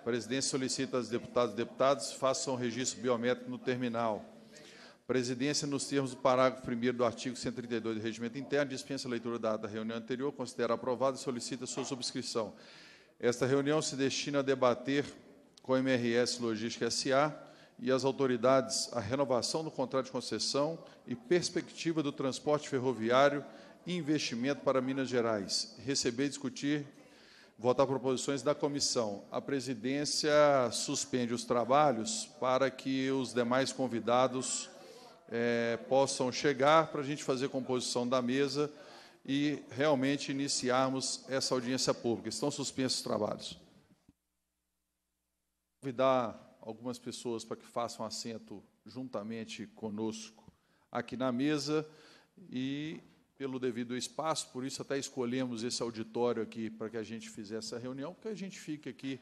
A presidência solicita aos deputados e deputadas façam registro biométrico no terminal. A presidência, nos termos do parágrafo 1 do artigo 132 do Regimento Interno, dispensa a leitura da reunião anterior, considera aprovada e solicita sua subscrição. Esta reunião se destina a debater com a MRS Logística SA e as autoridades a renovação do contrato de concessão e perspectiva do transporte ferroviário e investimento para Minas Gerais. Receber e discutir votar proposições da comissão. A presidência suspende os trabalhos para que os demais convidados é, possam chegar para a gente fazer composição da mesa e realmente iniciarmos essa audiência pública. Estão suspensos os trabalhos. Convidar algumas pessoas para que façam assento juntamente conosco aqui na mesa e pelo devido espaço, por isso até escolhemos esse auditório aqui para que a gente fizesse essa reunião, porque a gente fica aqui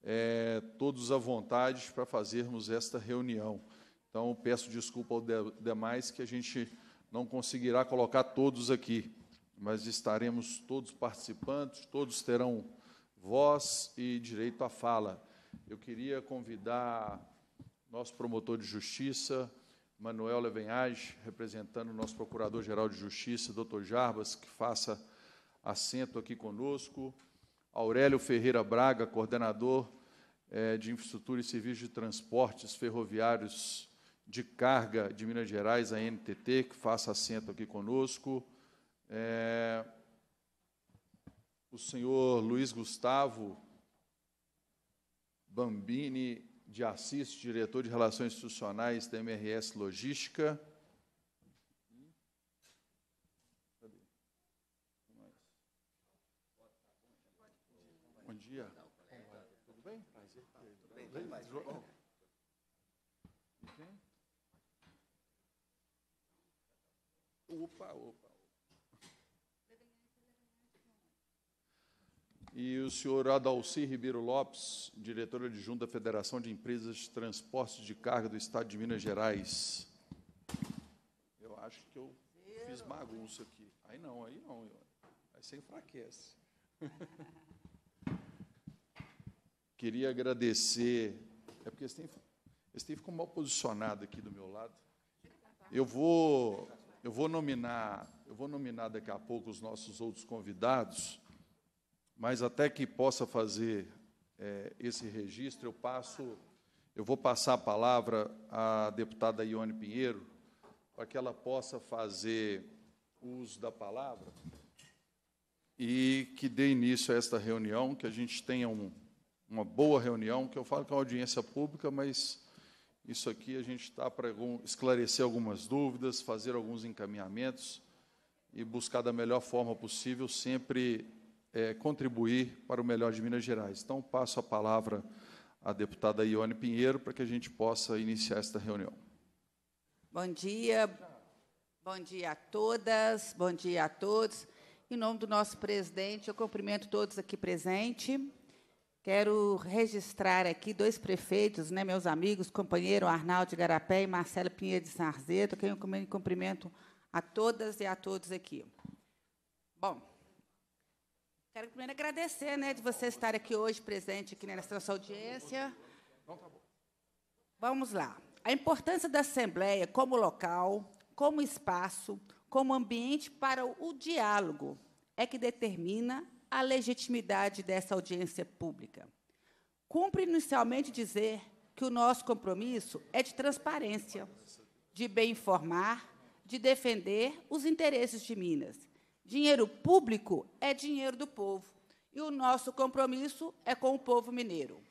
é, todos à vontade para fazermos esta reunião. Então, peço desculpa aos de, demais que a gente não conseguirá colocar todos aqui, mas estaremos todos participantes, todos terão voz e direito à fala. Eu queria convidar nosso promotor de justiça, Manuel Levenhage, representando o nosso Procurador-Geral de Justiça, doutor Jarbas, que faça assento aqui conosco. Aurélio Ferreira Braga, coordenador eh, de Infraestrutura e Serviços de Transportes Ferroviários de Carga de Minas Gerais, a NTT, que faça assento aqui conosco. Eh, o senhor Luiz Gustavo Bambini de Assis, diretor de Relações Institucionais da MRS Logística. Bom dia. Tudo bem? Tudo bem? Tudo bem? Opa, opa. e o senhor Adalci Ribeiro Lopes, diretor adjunto da Federação de Empresas de Transportes de Carga do Estado de Minas Gerais. Eu acho que eu fiz bagunça aqui. Aí não, aí não. Aí você enfraquece. Queria agradecer. É porque esse tem ficou mal posicionado aqui do meu lado. Eu vou, eu vou nominar, eu vou nominar daqui a pouco os nossos outros convidados mas até que possa fazer é, esse registro, eu passo, eu vou passar a palavra à deputada Ione Pinheiro, para que ela possa fazer uso da palavra e que dê início a esta reunião, que a gente tenha um, uma boa reunião, que eu falo que é uma audiência pública, mas isso aqui a gente está para esclarecer algumas dúvidas, fazer alguns encaminhamentos e buscar da melhor forma possível sempre é, contribuir para o melhor de Minas Gerais. Então, passo a palavra à deputada Ione Pinheiro para que a gente possa iniciar esta reunião. Bom dia, bom dia a todas, bom dia a todos. Em nome do nosso presidente, eu cumprimento todos aqui presentes. Quero registrar aqui dois prefeitos, né, meus amigos, companheiro Arnaldo Garapé e Marcelo Pinheiro de Sarzeto, que eu cumprimento a todas e a todos aqui. Bom, Quero primeiro agradecer né, de você estar aqui hoje, presente aqui né, nessa nossa audiência. Vamos lá. A importância da Assembleia como local, como espaço, como ambiente para o diálogo é que determina a legitimidade dessa audiência pública. Cumpre inicialmente dizer que o nosso compromisso é de transparência, de bem informar, de defender os interesses de Minas Dinheiro público é dinheiro do povo. E o nosso compromisso é com o povo mineiro.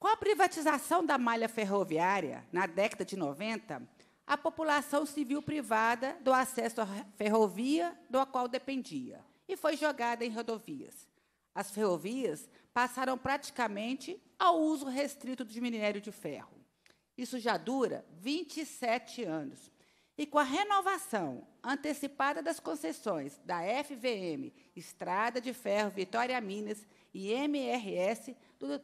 Com a privatização da malha ferroviária, na década de 90, a população se viu privada do acesso à ferrovia do qual dependia e foi jogada em rodovias. As ferrovias passaram praticamente ao uso restrito de minério de ferro. Isso já dura 27 anos. E com a renovação antecipada das concessões da FVM, Estrada de Ferro Vitória Minas e MRS,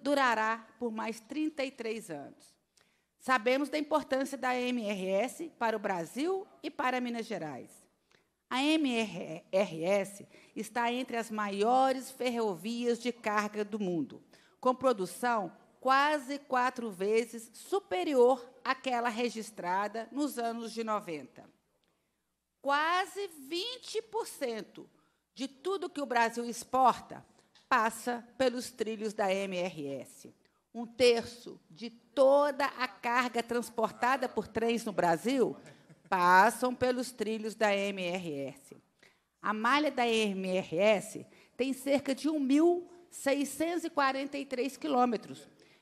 durará por mais 33 anos. Sabemos da importância da MRS para o Brasil e para Minas Gerais. A MRS está entre as maiores ferrovias de carga do mundo, com produção quase quatro vezes superior àquela registrada nos anos de 90. Quase 20% de tudo que o Brasil exporta passa pelos trilhos da MRS. Um terço de toda a carga transportada por trens no Brasil passam pelos trilhos da MRS. A malha da MRS tem cerca de 1.643 quilômetros,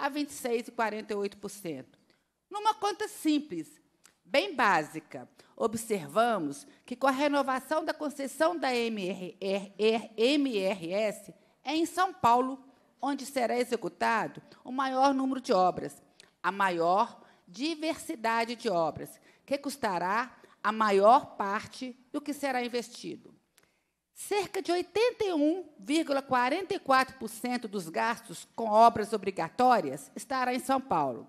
a 26,48%. Numa conta simples, bem básica, observamos que com a renovação da concessão da MRS é em São Paulo, onde será executado o maior número de obras, a maior diversidade de obras, que custará a maior parte do que será investido. Cerca de 81,44% dos gastos com obras obrigatórias estará em São Paulo,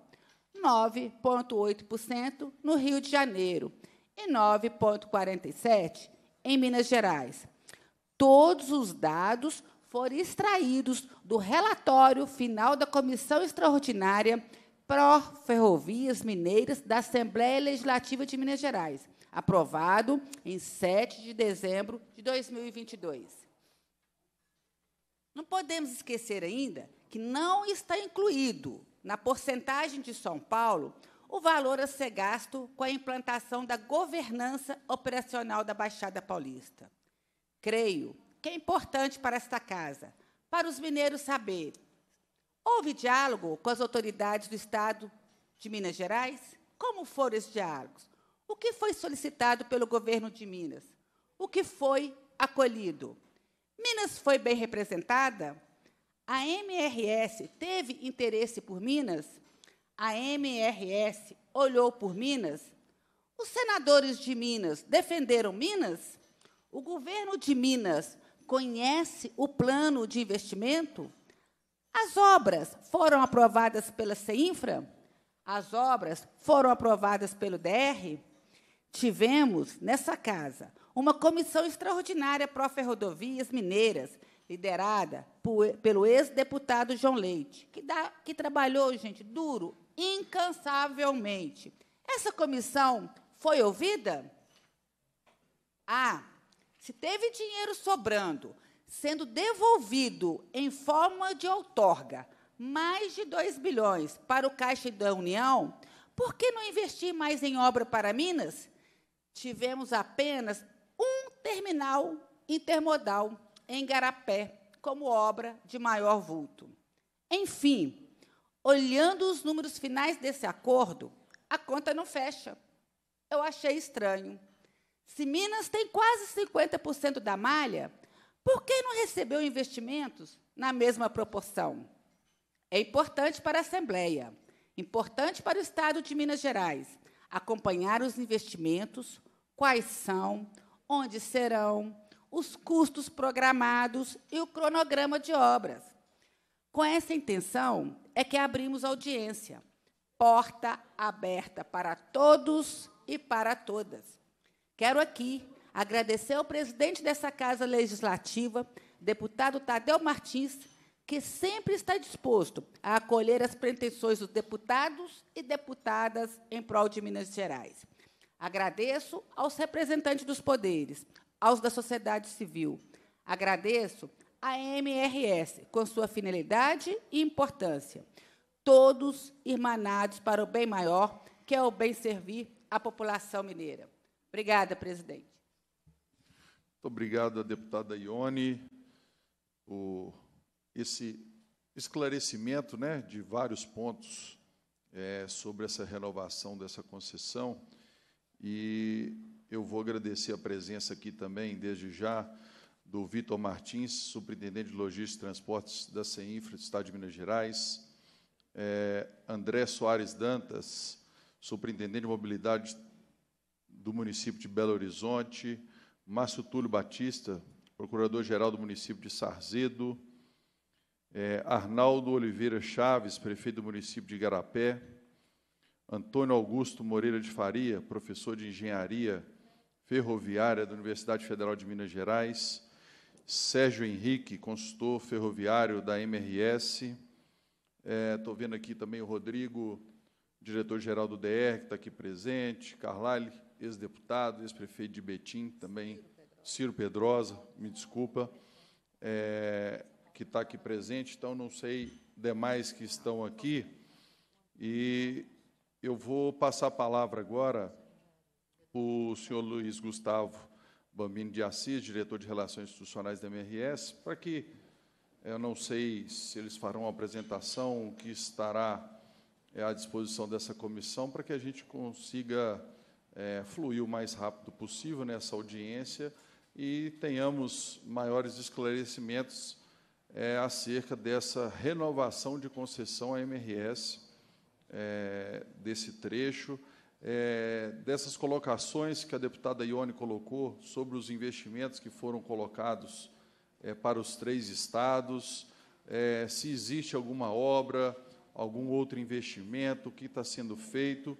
9,8% no Rio de Janeiro e 9,47% em Minas Gerais. Todos os dados foram extraídos do relatório final da Comissão Extraordinária Pró-Ferrovias Mineiras da Assembleia Legislativa de Minas Gerais aprovado em 7 de dezembro de 2022. Não podemos esquecer ainda que não está incluído na porcentagem de São Paulo o valor a ser gasto com a implantação da governança operacional da Baixada Paulista. Creio que é importante para esta casa, para os mineiros saber. Houve diálogo com as autoridades do Estado de Minas Gerais? Como foram esses diálogos? O que foi solicitado pelo governo de Minas? O que foi acolhido? Minas foi bem representada? A MRS teve interesse por Minas? A MRS olhou por Minas? Os senadores de Minas defenderam Minas? O governo de Minas conhece o plano de investimento? As obras foram aprovadas pela CEINFRA? As obras foram aprovadas pelo DR? tivemos nessa casa uma comissão extraordinária pró-ferrovias mineiras, liderada por, pelo ex-deputado João Leite, que, dá, que trabalhou, gente, duro, incansavelmente. Essa comissão foi ouvida? Ah, se teve dinheiro sobrando, sendo devolvido em forma de outorga mais de 2 bilhões para o Caixa da União, por que não investir mais em obra para Minas? tivemos apenas um terminal intermodal em Garapé como obra de maior vulto. Enfim, olhando os números finais desse acordo, a conta não fecha. Eu achei estranho. Se Minas tem quase 50% da malha, por que não recebeu investimentos na mesma proporção? É importante para a Assembleia, importante para o Estado de Minas Gerais, acompanhar os investimentos, quais são, onde serão, os custos programados e o cronograma de obras. Com essa intenção é que abrimos audiência, porta aberta para todos e para todas. Quero aqui agradecer ao presidente dessa Casa Legislativa, deputado Tadeu Martins, que sempre está disposto a acolher as pretensões dos deputados e deputadas em prol de Minas Gerais. Agradeço aos representantes dos poderes, aos da sociedade civil. Agradeço à MRS, com sua finalidade e importância. Todos irmanados para o bem maior, que é o bem servir à população mineira. Obrigada, presidente. Muito obrigado deputada Ione esse esclarecimento né, de vários pontos é, sobre essa renovação dessa concessão. E eu vou agradecer a presença aqui também, desde já, do Vitor Martins, superintendente de logística e transportes da CEINFRA do Estado de Minas Gerais, é, André Soares Dantas, superintendente de mobilidade do município de Belo Horizonte, Márcio Túlio Batista, procurador-geral do município de Sarzedo, é, Arnaldo Oliveira Chaves, prefeito do município de Garapé, Antônio Augusto Moreira de Faria, professor de Engenharia Ferroviária da Universidade Federal de Minas Gerais, Sérgio Henrique, consultor ferroviário da MRS, estou é, vendo aqui também o Rodrigo, diretor-geral do DR, que está aqui presente, Carlyle, ex-deputado, ex-prefeito de Betim, também Ciro Pedrosa, me desculpa, é, que está aqui presente, então não sei demais que estão aqui. E eu vou passar a palavra agora para o senhor Luiz Gustavo Bambino de Assis, diretor de Relações Institucionais da MRS, para que eu não sei se eles farão uma apresentação que estará é, à disposição dessa comissão, para que a gente consiga é, fluir o mais rápido possível nessa audiência e tenhamos maiores esclarecimentos é, acerca dessa renovação de concessão à MRS, é, desse trecho, é, dessas colocações que a deputada Ione colocou sobre os investimentos que foram colocados é, para os três estados, é, se existe alguma obra, algum outro investimento, o que está sendo feito,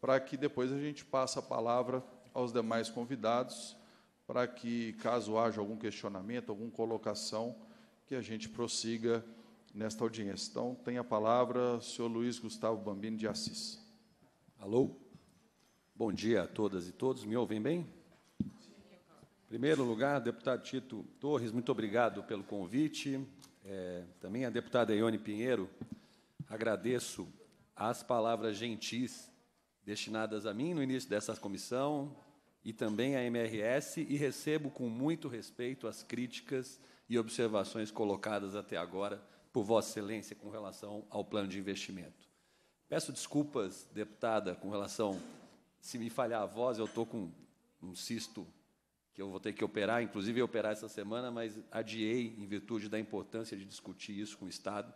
para que depois a gente passe a palavra aos demais convidados, para que, caso haja algum questionamento, alguma colocação, que a gente prossiga nesta audiência. Então, tem a palavra o senhor Luiz Gustavo Bambini de Assis. Alô? Bom dia a todas e todos. Me ouvem bem? Em primeiro lugar, deputado Tito Torres, muito obrigado pelo convite. É, também a deputada Ione Pinheiro, agradeço as palavras gentis destinadas a mim no início dessa comissão e também à MRS e recebo com muito respeito as críticas e observações colocadas até agora por Vossa Excelência com relação ao plano de investimento. Peço desculpas, deputada, com relação, se me falhar a voz, eu estou com um cisto que eu vou ter que operar, inclusive operar essa semana, mas adiei em virtude da importância de discutir isso com o Estado.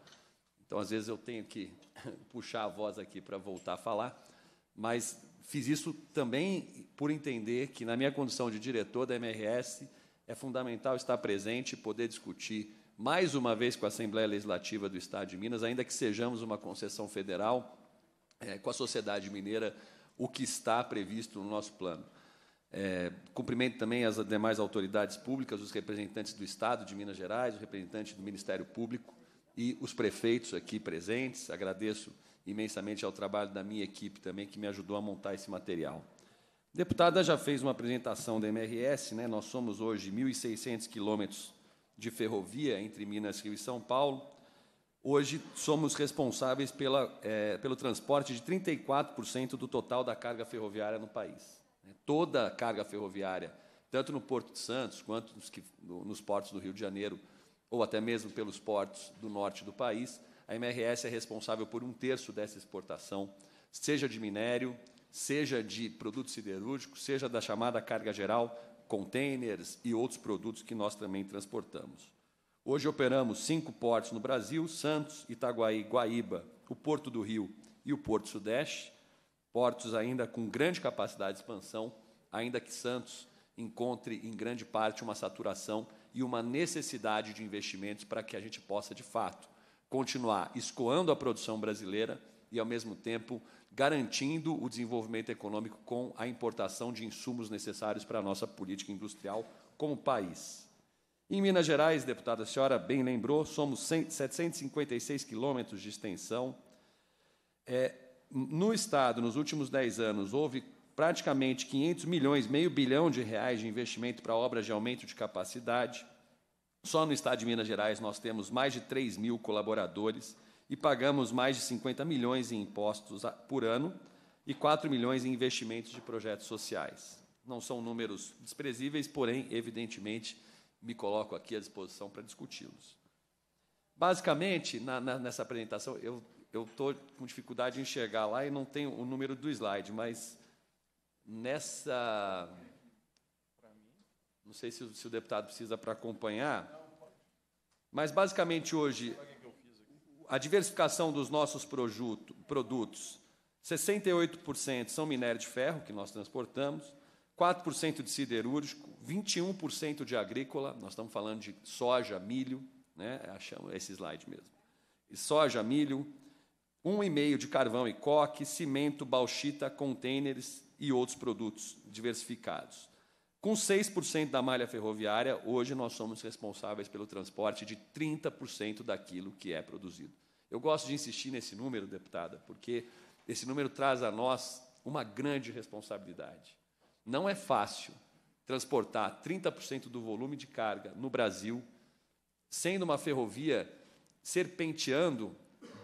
Então, às vezes, eu tenho que puxar a voz aqui para voltar a falar, mas fiz isso também por entender que, na minha condição de diretor da MRS, é fundamental estar presente e poder discutir mais uma vez com a Assembleia Legislativa do Estado de Minas, ainda que sejamos uma concessão federal, é, com a sociedade mineira, o que está previsto no nosso plano. É, cumprimento também as demais autoridades públicas, os representantes do Estado de Minas Gerais, o representante do Ministério Público e os prefeitos aqui presentes. Agradeço imensamente ao trabalho da minha equipe também, que me ajudou a montar esse material deputada já fez uma apresentação da MRS, né? nós somos hoje 1.600 quilômetros de ferrovia entre Minas Rio e São Paulo. Hoje somos responsáveis pela, é, pelo transporte de 34% do total da carga ferroviária no país. Né? Toda a carga ferroviária, tanto no Porto de Santos quanto nos, nos portos do Rio de Janeiro, ou até mesmo pelos portos do norte do país, a MRS é responsável por um terço dessa exportação, seja de minério, seja de produto siderúrgico, seja da chamada carga geral, containers e outros produtos que nós também transportamos. Hoje operamos cinco portos no Brasil: Santos, Itaguaí, Guaíba, o Porto do Rio e o Porto Sudeste. Portos ainda com grande capacidade de expansão, ainda que Santos encontre em grande parte uma saturação e uma necessidade de investimentos para que a gente possa, de fato, continuar escoando a produção brasileira e, ao mesmo tempo, garantindo o desenvolvimento econômico com a importação de insumos necessários para a nossa política industrial como país. Em Minas Gerais, deputada, a senhora bem lembrou, somos 756 quilômetros de extensão. É, no Estado, nos últimos 10 anos, houve praticamente 500 milhões, meio bilhão de reais de investimento para obras de aumento de capacidade. Só no Estado de Minas Gerais nós temos mais de 3 mil colaboradores e pagamos mais de 50 milhões em impostos por ano e 4 milhões em investimentos de projetos sociais. Não são números desprezíveis, porém, evidentemente, me coloco aqui à disposição para discuti-los. Basicamente, na, na, nessa apresentação, eu estou com dificuldade de enxergar lá e não tenho o número do slide, mas nessa. Não sei se, se o deputado precisa para acompanhar, mas basicamente hoje a diversificação dos nossos produto, produtos, 68% são minério de ferro, que nós transportamos, 4% de siderúrgico, 21% de agrícola, nós estamos falando de soja, milho, né? esse slide mesmo. E soja, milho, 1,5% de carvão e coque, cimento, bauxita, contêineres e outros produtos diversificados. Com 6% da malha ferroviária, hoje nós somos responsáveis pelo transporte de 30% daquilo que é produzido. Eu gosto de insistir nesse número, deputada, porque esse número traz a nós uma grande responsabilidade. Não é fácil transportar 30% do volume de carga no Brasil, sendo uma ferrovia serpenteando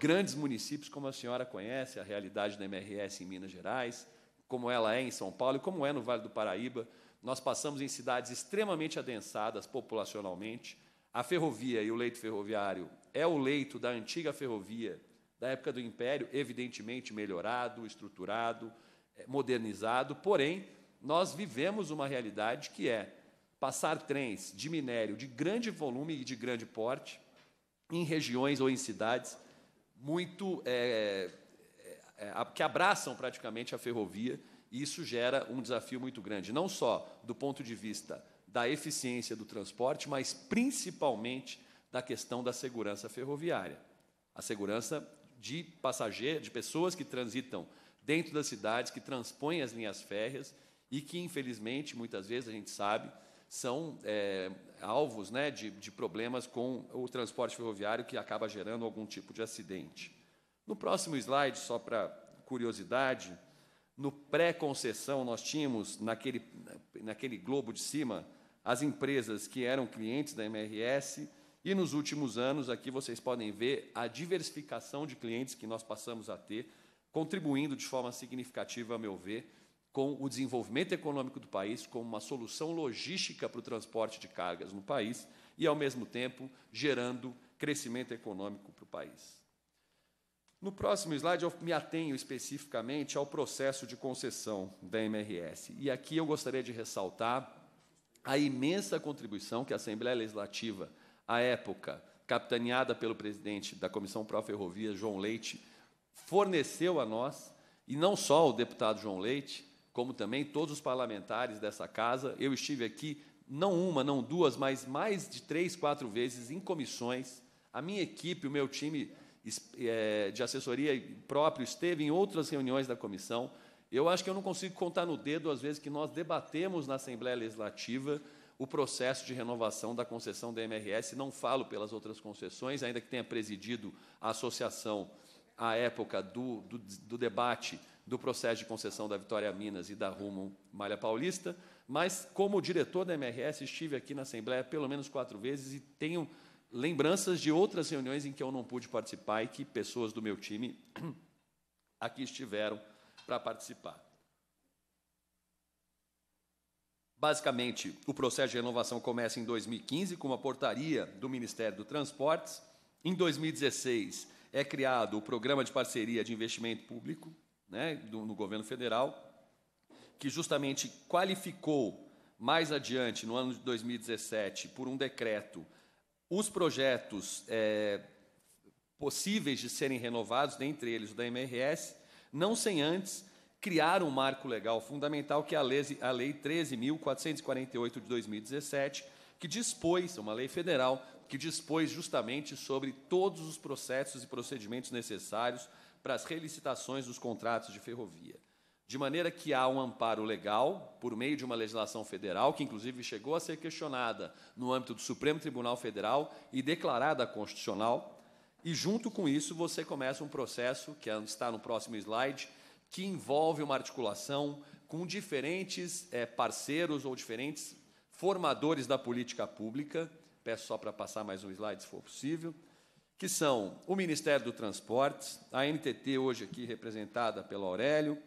grandes municípios, como a senhora conhece, a realidade da MRS em Minas Gerais, como ela é em São Paulo e como é no Vale do Paraíba nós passamos em cidades extremamente adensadas populacionalmente. A ferrovia e o leito ferroviário é o leito da antiga ferrovia da época do Império, evidentemente melhorado, estruturado, eh, modernizado, porém, nós vivemos uma realidade que é passar trens de minério de grande volume e de grande porte em regiões ou em cidades muito é, é, que abraçam praticamente a ferrovia e isso gera um desafio muito grande, não só do ponto de vista da eficiência do transporte, mas principalmente da questão da segurança ferroviária. A segurança de passageiros, de pessoas que transitam dentro das cidades, que transpõem as linhas férreas e que, infelizmente, muitas vezes a gente sabe, são é, alvos né, de, de problemas com o transporte ferroviário que acaba gerando algum tipo de acidente. No próximo slide, só para curiosidade, no pré-concessão, nós tínhamos, naquele, naquele globo de cima, as empresas que eram clientes da MRS, e nos últimos anos, aqui vocês podem ver a diversificação de clientes que nós passamos a ter, contribuindo de forma significativa, a meu ver, com o desenvolvimento econômico do país, como uma solução logística para o transporte de cargas no país e, ao mesmo tempo, gerando crescimento econômico para o país. No próximo slide, eu me atenho especificamente ao processo de concessão da MRS. E aqui eu gostaria de ressaltar a imensa contribuição que a Assembleia Legislativa, à época, capitaneada pelo presidente da Comissão Pró-Ferrovia, João Leite, forneceu a nós, e não só o deputado João Leite, como também todos os parlamentares dessa casa. Eu estive aqui, não uma, não duas, mas mais de três, quatro vezes em comissões. A minha equipe, o meu time é, de assessoria próprio esteve em outras reuniões da comissão. Eu acho que eu não consigo contar no dedo as vezes que nós debatemos na Assembleia Legislativa o processo de renovação da concessão da MRS. Não falo pelas outras concessões, ainda que tenha presidido a associação à época do, do, do debate do processo de concessão da Vitória Minas e da Rumo Malha Paulista, mas como diretor da MRS estive aqui na Assembleia pelo menos quatro vezes e tenho lembranças de outras reuniões em que eu não pude participar e que pessoas do meu time aqui estiveram para participar. Basicamente, o processo de renovação começa em 2015 com uma portaria do Ministério do Transportes. Em 2016 é criado o Programa de Parceria de Investimento Público, né, do, no governo federal, que justamente qualificou mais adiante, no ano de 2017, por um decreto os projetos é, possíveis de serem renovados, dentre eles o da MRS, não sem antes criar um marco legal fundamental, que é a Lei, a lei 13.448 de 2017, que dispôs, uma lei federal, que dispôs justamente sobre todos os processos e procedimentos necessários para as relicitações dos contratos de ferrovia de maneira que há um amparo legal por meio de uma legislação federal, que inclusive chegou a ser questionada no âmbito do Supremo Tribunal Federal e declarada constitucional, e junto com isso você começa um processo, que é, está no próximo slide, que envolve uma articulação com diferentes é, parceiros ou diferentes formadores da política pública. Peço só para passar mais um slide, se for possível que são o Ministério do Transportes, a NTT, hoje aqui representada pelo Aurélio,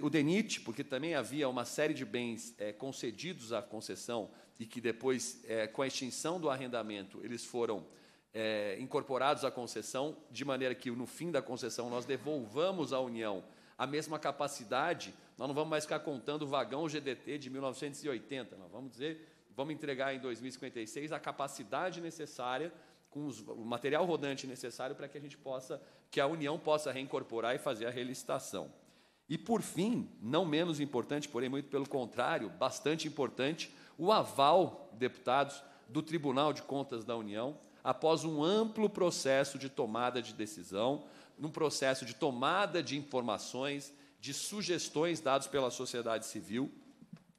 o DENIT, porque também havia uma série de bens é, concedidos à concessão e que depois, é, com a extinção do arrendamento, eles foram é, incorporados à concessão, de maneira que, no fim da concessão, nós devolvamos à União a mesma capacidade, nós não vamos mais ficar contando o vagão GDT de 1980, nós vamos dizer, vamos entregar em 2056 a capacidade necessária com os, o material rodante necessário para que a gente possa, que a União possa reincorporar e fazer a relicitação. E por fim, não menos importante, porém muito pelo contrário, bastante importante, o aval, deputados, do Tribunal de Contas da União, após um amplo processo de tomada de decisão, num processo de tomada de informações, de sugestões dados pela sociedade civil,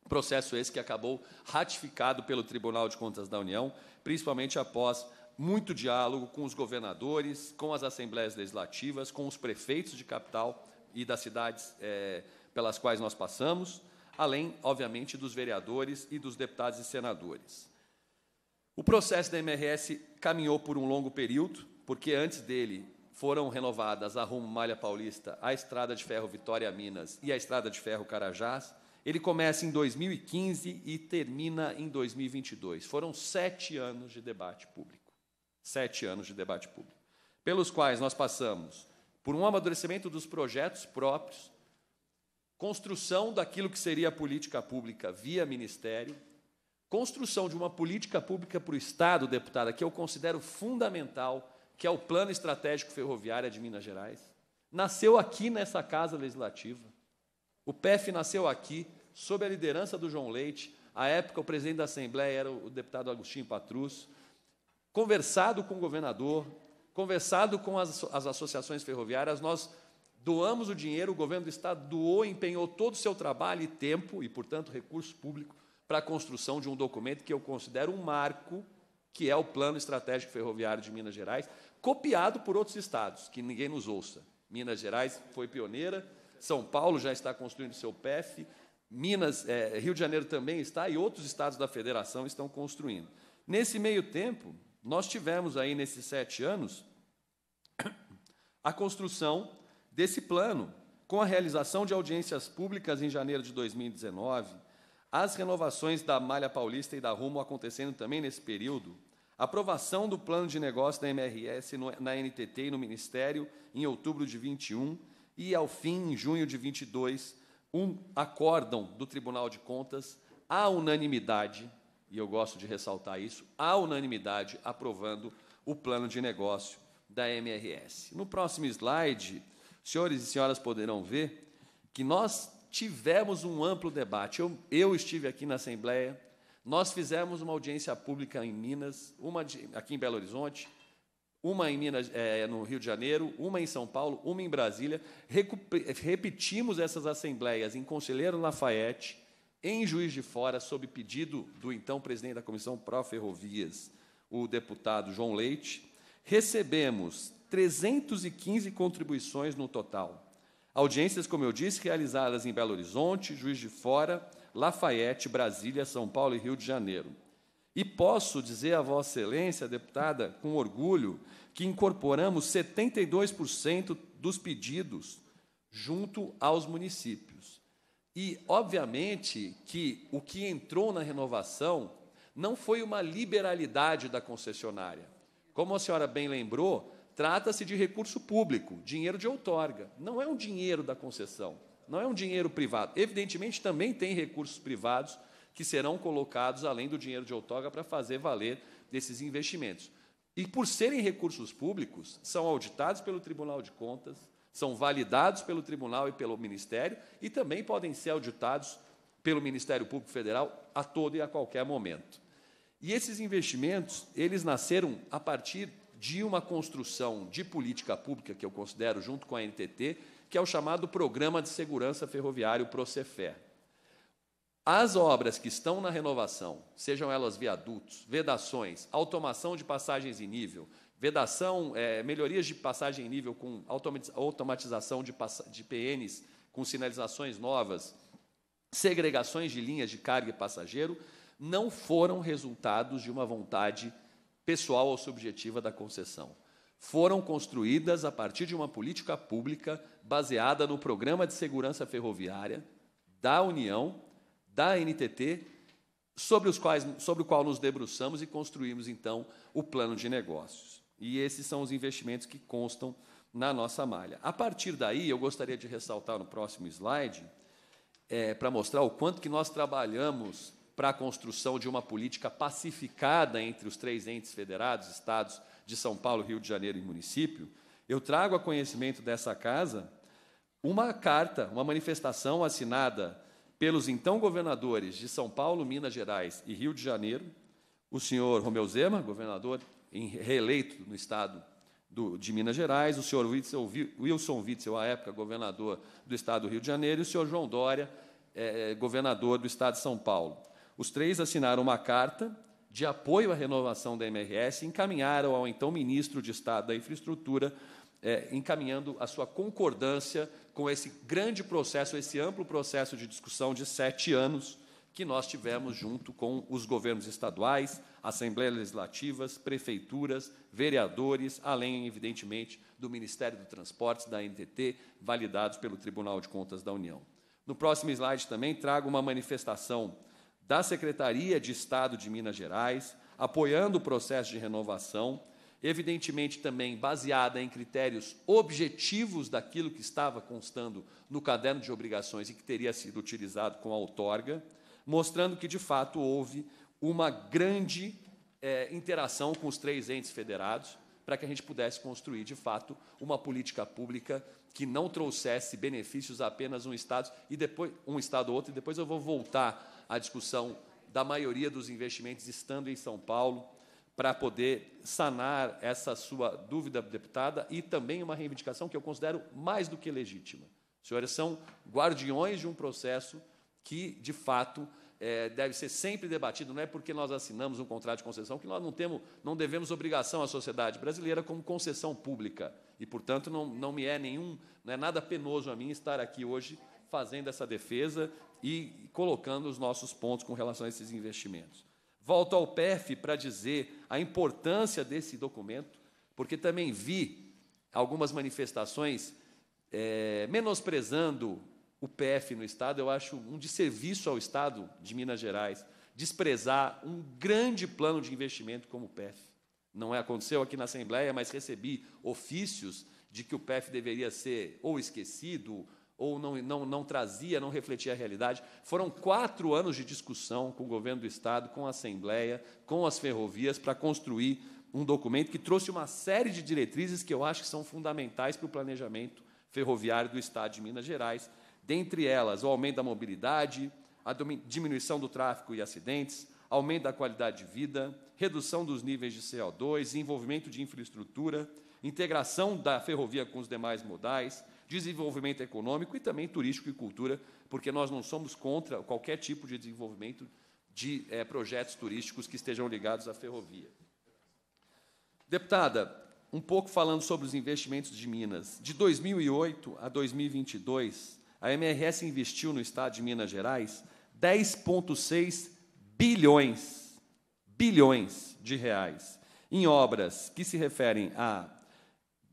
processo esse que acabou ratificado pelo Tribunal de Contas da União, principalmente após muito diálogo com os governadores, com as assembleias legislativas, com os prefeitos de capital e das cidades é, pelas quais nós passamos, além, obviamente, dos vereadores e dos deputados e senadores. O processo da MRS caminhou por um longo período, porque antes dele foram renovadas a Rumo Malha Paulista, a Estrada de Ferro Vitória Minas e a Estrada de Ferro Carajás. Ele começa em 2015 e termina em 2022. Foram sete anos de debate público. Sete anos de debate público, pelos quais nós passamos por um amadurecimento dos projetos próprios, construção daquilo que seria a política pública via ministério, construção de uma política pública para o Estado, deputada, que eu considero fundamental, que é o Plano Estratégico Ferroviário de Minas Gerais, nasceu aqui nessa Casa Legislativa. O PEF nasceu aqui, sob a liderança do João Leite. À época, o presidente da Assembleia era o deputado Agostinho Patrus. Conversado com o governador, Conversado com as, as associações ferroviárias, nós doamos o dinheiro, o governo do Estado doou, empenhou todo o seu trabalho e tempo, e, portanto, recurso público, para a construção de um documento que eu considero um marco, que é o Plano Estratégico Ferroviário de Minas Gerais, copiado por outros estados, que ninguém nos ouça. Minas Gerais foi pioneira, São Paulo já está construindo seu PEF, Minas, é, Rio de Janeiro também está e outros estados da federação estão construindo. Nesse meio tempo, nós tivemos aí nesses sete anos a construção desse plano, com a realização de audiências públicas em janeiro de 2019, as renovações da Malha Paulista e da Rumo acontecendo também nesse período, aprovação do plano de negócio da MRS no, na NTT e no Ministério em outubro de 21 e, ao fim, em junho de 22, um acórdão do Tribunal de Contas, a unanimidade, e eu gosto de ressaltar isso, a unanimidade aprovando o plano de negócio da MRS. No próximo slide, senhores e senhoras poderão ver que nós tivemos um amplo debate. Eu, eu estive aqui na Assembleia, nós fizemos uma audiência pública em Minas, uma de, aqui em Belo Horizonte, uma em Minas, é, no Rio de Janeiro, uma em São Paulo, uma em Brasília. repetimos essas assembleias em Conselheiro Lafayette, em Juiz de Fora, sob pedido do então presidente da Comissão Pró-Ferrovias, o deputado João Leite, recebemos 315 contribuições no total. Audiências, como eu disse, realizadas em Belo Horizonte, Juiz de Fora, Lafayette, Brasília, São Paulo e Rio de Janeiro. E posso dizer a Vossa Excelência, deputada, com orgulho, que incorporamos 72% dos pedidos junto aos municípios. E, obviamente, que o que entrou na renovação não foi uma liberalidade da concessionária. Como a senhora bem lembrou, trata-se de recurso público, dinheiro de outorga, não é um dinheiro da concessão, não é um dinheiro privado. Evidentemente, também tem recursos privados que serão colocados além do dinheiro de outorga para fazer valer desses investimentos. E por serem recursos públicos, são auditados pelo Tribunal de Contas, são validados pelo tribunal e pelo ministério e também podem ser auditados pelo Ministério Público Federal a todo e a qualquer momento. E esses investimentos, eles nasceram a partir de uma construção de política pública que eu considero junto com a NTT, que é o chamado Programa de Segurança Ferroviário Procefer. As obras que estão na renovação, sejam elas viadutos, vedações, automação de passagens em nível, Vedação, é, melhorias de passagem em nível com automatização de, de PNs com sinalizações novas, segregações de linhas de carga e passageiro, não foram resultados de uma vontade pessoal ou subjetiva da concessão. Foram construídas a partir de uma política pública baseada no Programa de Segurança Ferroviária da União, da NTT, sobre, os quais, sobre o qual nos debruçamos e construímos, então, o plano de negócios. E esses são os investimentos que constam na nossa malha. A partir daí, eu gostaria de ressaltar no próximo slide, é, para mostrar o quanto que nós trabalhamos para a construção de uma política pacificada entre os três entes federados, estados de São Paulo, Rio de Janeiro e município, eu trago a conhecimento dessa casa uma carta, uma manifestação assinada pelos então governadores de São Paulo, Minas Gerais e Rio de Janeiro, o senhor Romeu Zema, governador reeleito no estado do, de Minas Gerais, o senhor Witzel, Wilson Witzel, à época governador do estado do Rio de Janeiro, e o senhor João Dória, é, é, governador do estado de São Paulo. Os três assinaram uma carta de apoio à renovação da MRS e encaminharam ao então ministro de Estado da Infraestrutura, é, encaminhando a sua concordância com esse grande processo, esse amplo processo de discussão de sete anos que nós tivemos junto com os governos estaduais, assembleias legislativas, prefeituras, vereadores, além, evidentemente, do Ministério do Transportes, da NTT, validados pelo Tribunal de Contas da União. No próximo slide também trago uma manifestação da Secretaria de Estado de Minas Gerais, apoiando o processo de renovação, evidentemente também baseada em critérios objetivos daquilo que estava constando no caderno de obrigações e que teria sido utilizado com a outorga, mostrando que, de fato, houve uma grande é, interação com os três entes federados para que a gente pudesse construir, de fato, uma política pública que não trouxesse benefícios a apenas um estado e depois um estado ou outro. E depois eu vou voltar à discussão da maioria dos investimentos estando em São Paulo para poder sanar essa sua dúvida, deputada, e também uma reivindicação que eu considero mais do que legítima. Senhores, são guardiões de um processo que, de fato, é, deve ser sempre debatido, não é porque nós assinamos um contrato de concessão que nós não temos, não devemos obrigação à sociedade brasileira como concessão pública. E, portanto, não, não me é nenhum, não é nada penoso a mim estar aqui hoje fazendo essa defesa e colocando os nossos pontos com relação a esses investimentos. Volto ao PEF para dizer a importância desse documento, porque também vi algumas manifestações é, menosprezando o PF no Estado, eu acho um desserviço ao Estado de Minas Gerais desprezar um grande plano de investimento como o PF. Não é, aconteceu aqui na Assembleia, mas recebi ofícios de que o PF deveria ser ou esquecido ou não, não, não trazia, não refletia a realidade. Foram quatro anos de discussão com o governo do Estado, com a Assembleia, com as ferrovias, para construir um documento que trouxe uma série de diretrizes que eu acho que são fundamentais para o planejamento ferroviário do Estado de Minas Gerais, dentre elas o aumento da mobilidade, a diminuição do tráfego e acidentes, aumento da qualidade de vida, redução dos níveis de CO2, envolvimento de infraestrutura, integração da ferrovia com os demais modais, desenvolvimento econômico e também turístico e cultura, porque nós não somos contra qualquer tipo de desenvolvimento de é, projetos turísticos que estejam ligados à ferrovia. Deputada, um pouco falando sobre os investimentos de Minas. De 2008 a 2022, a MRS investiu no estado de Minas Gerais 10,6 bilhões, bilhões de reais em obras que se referem a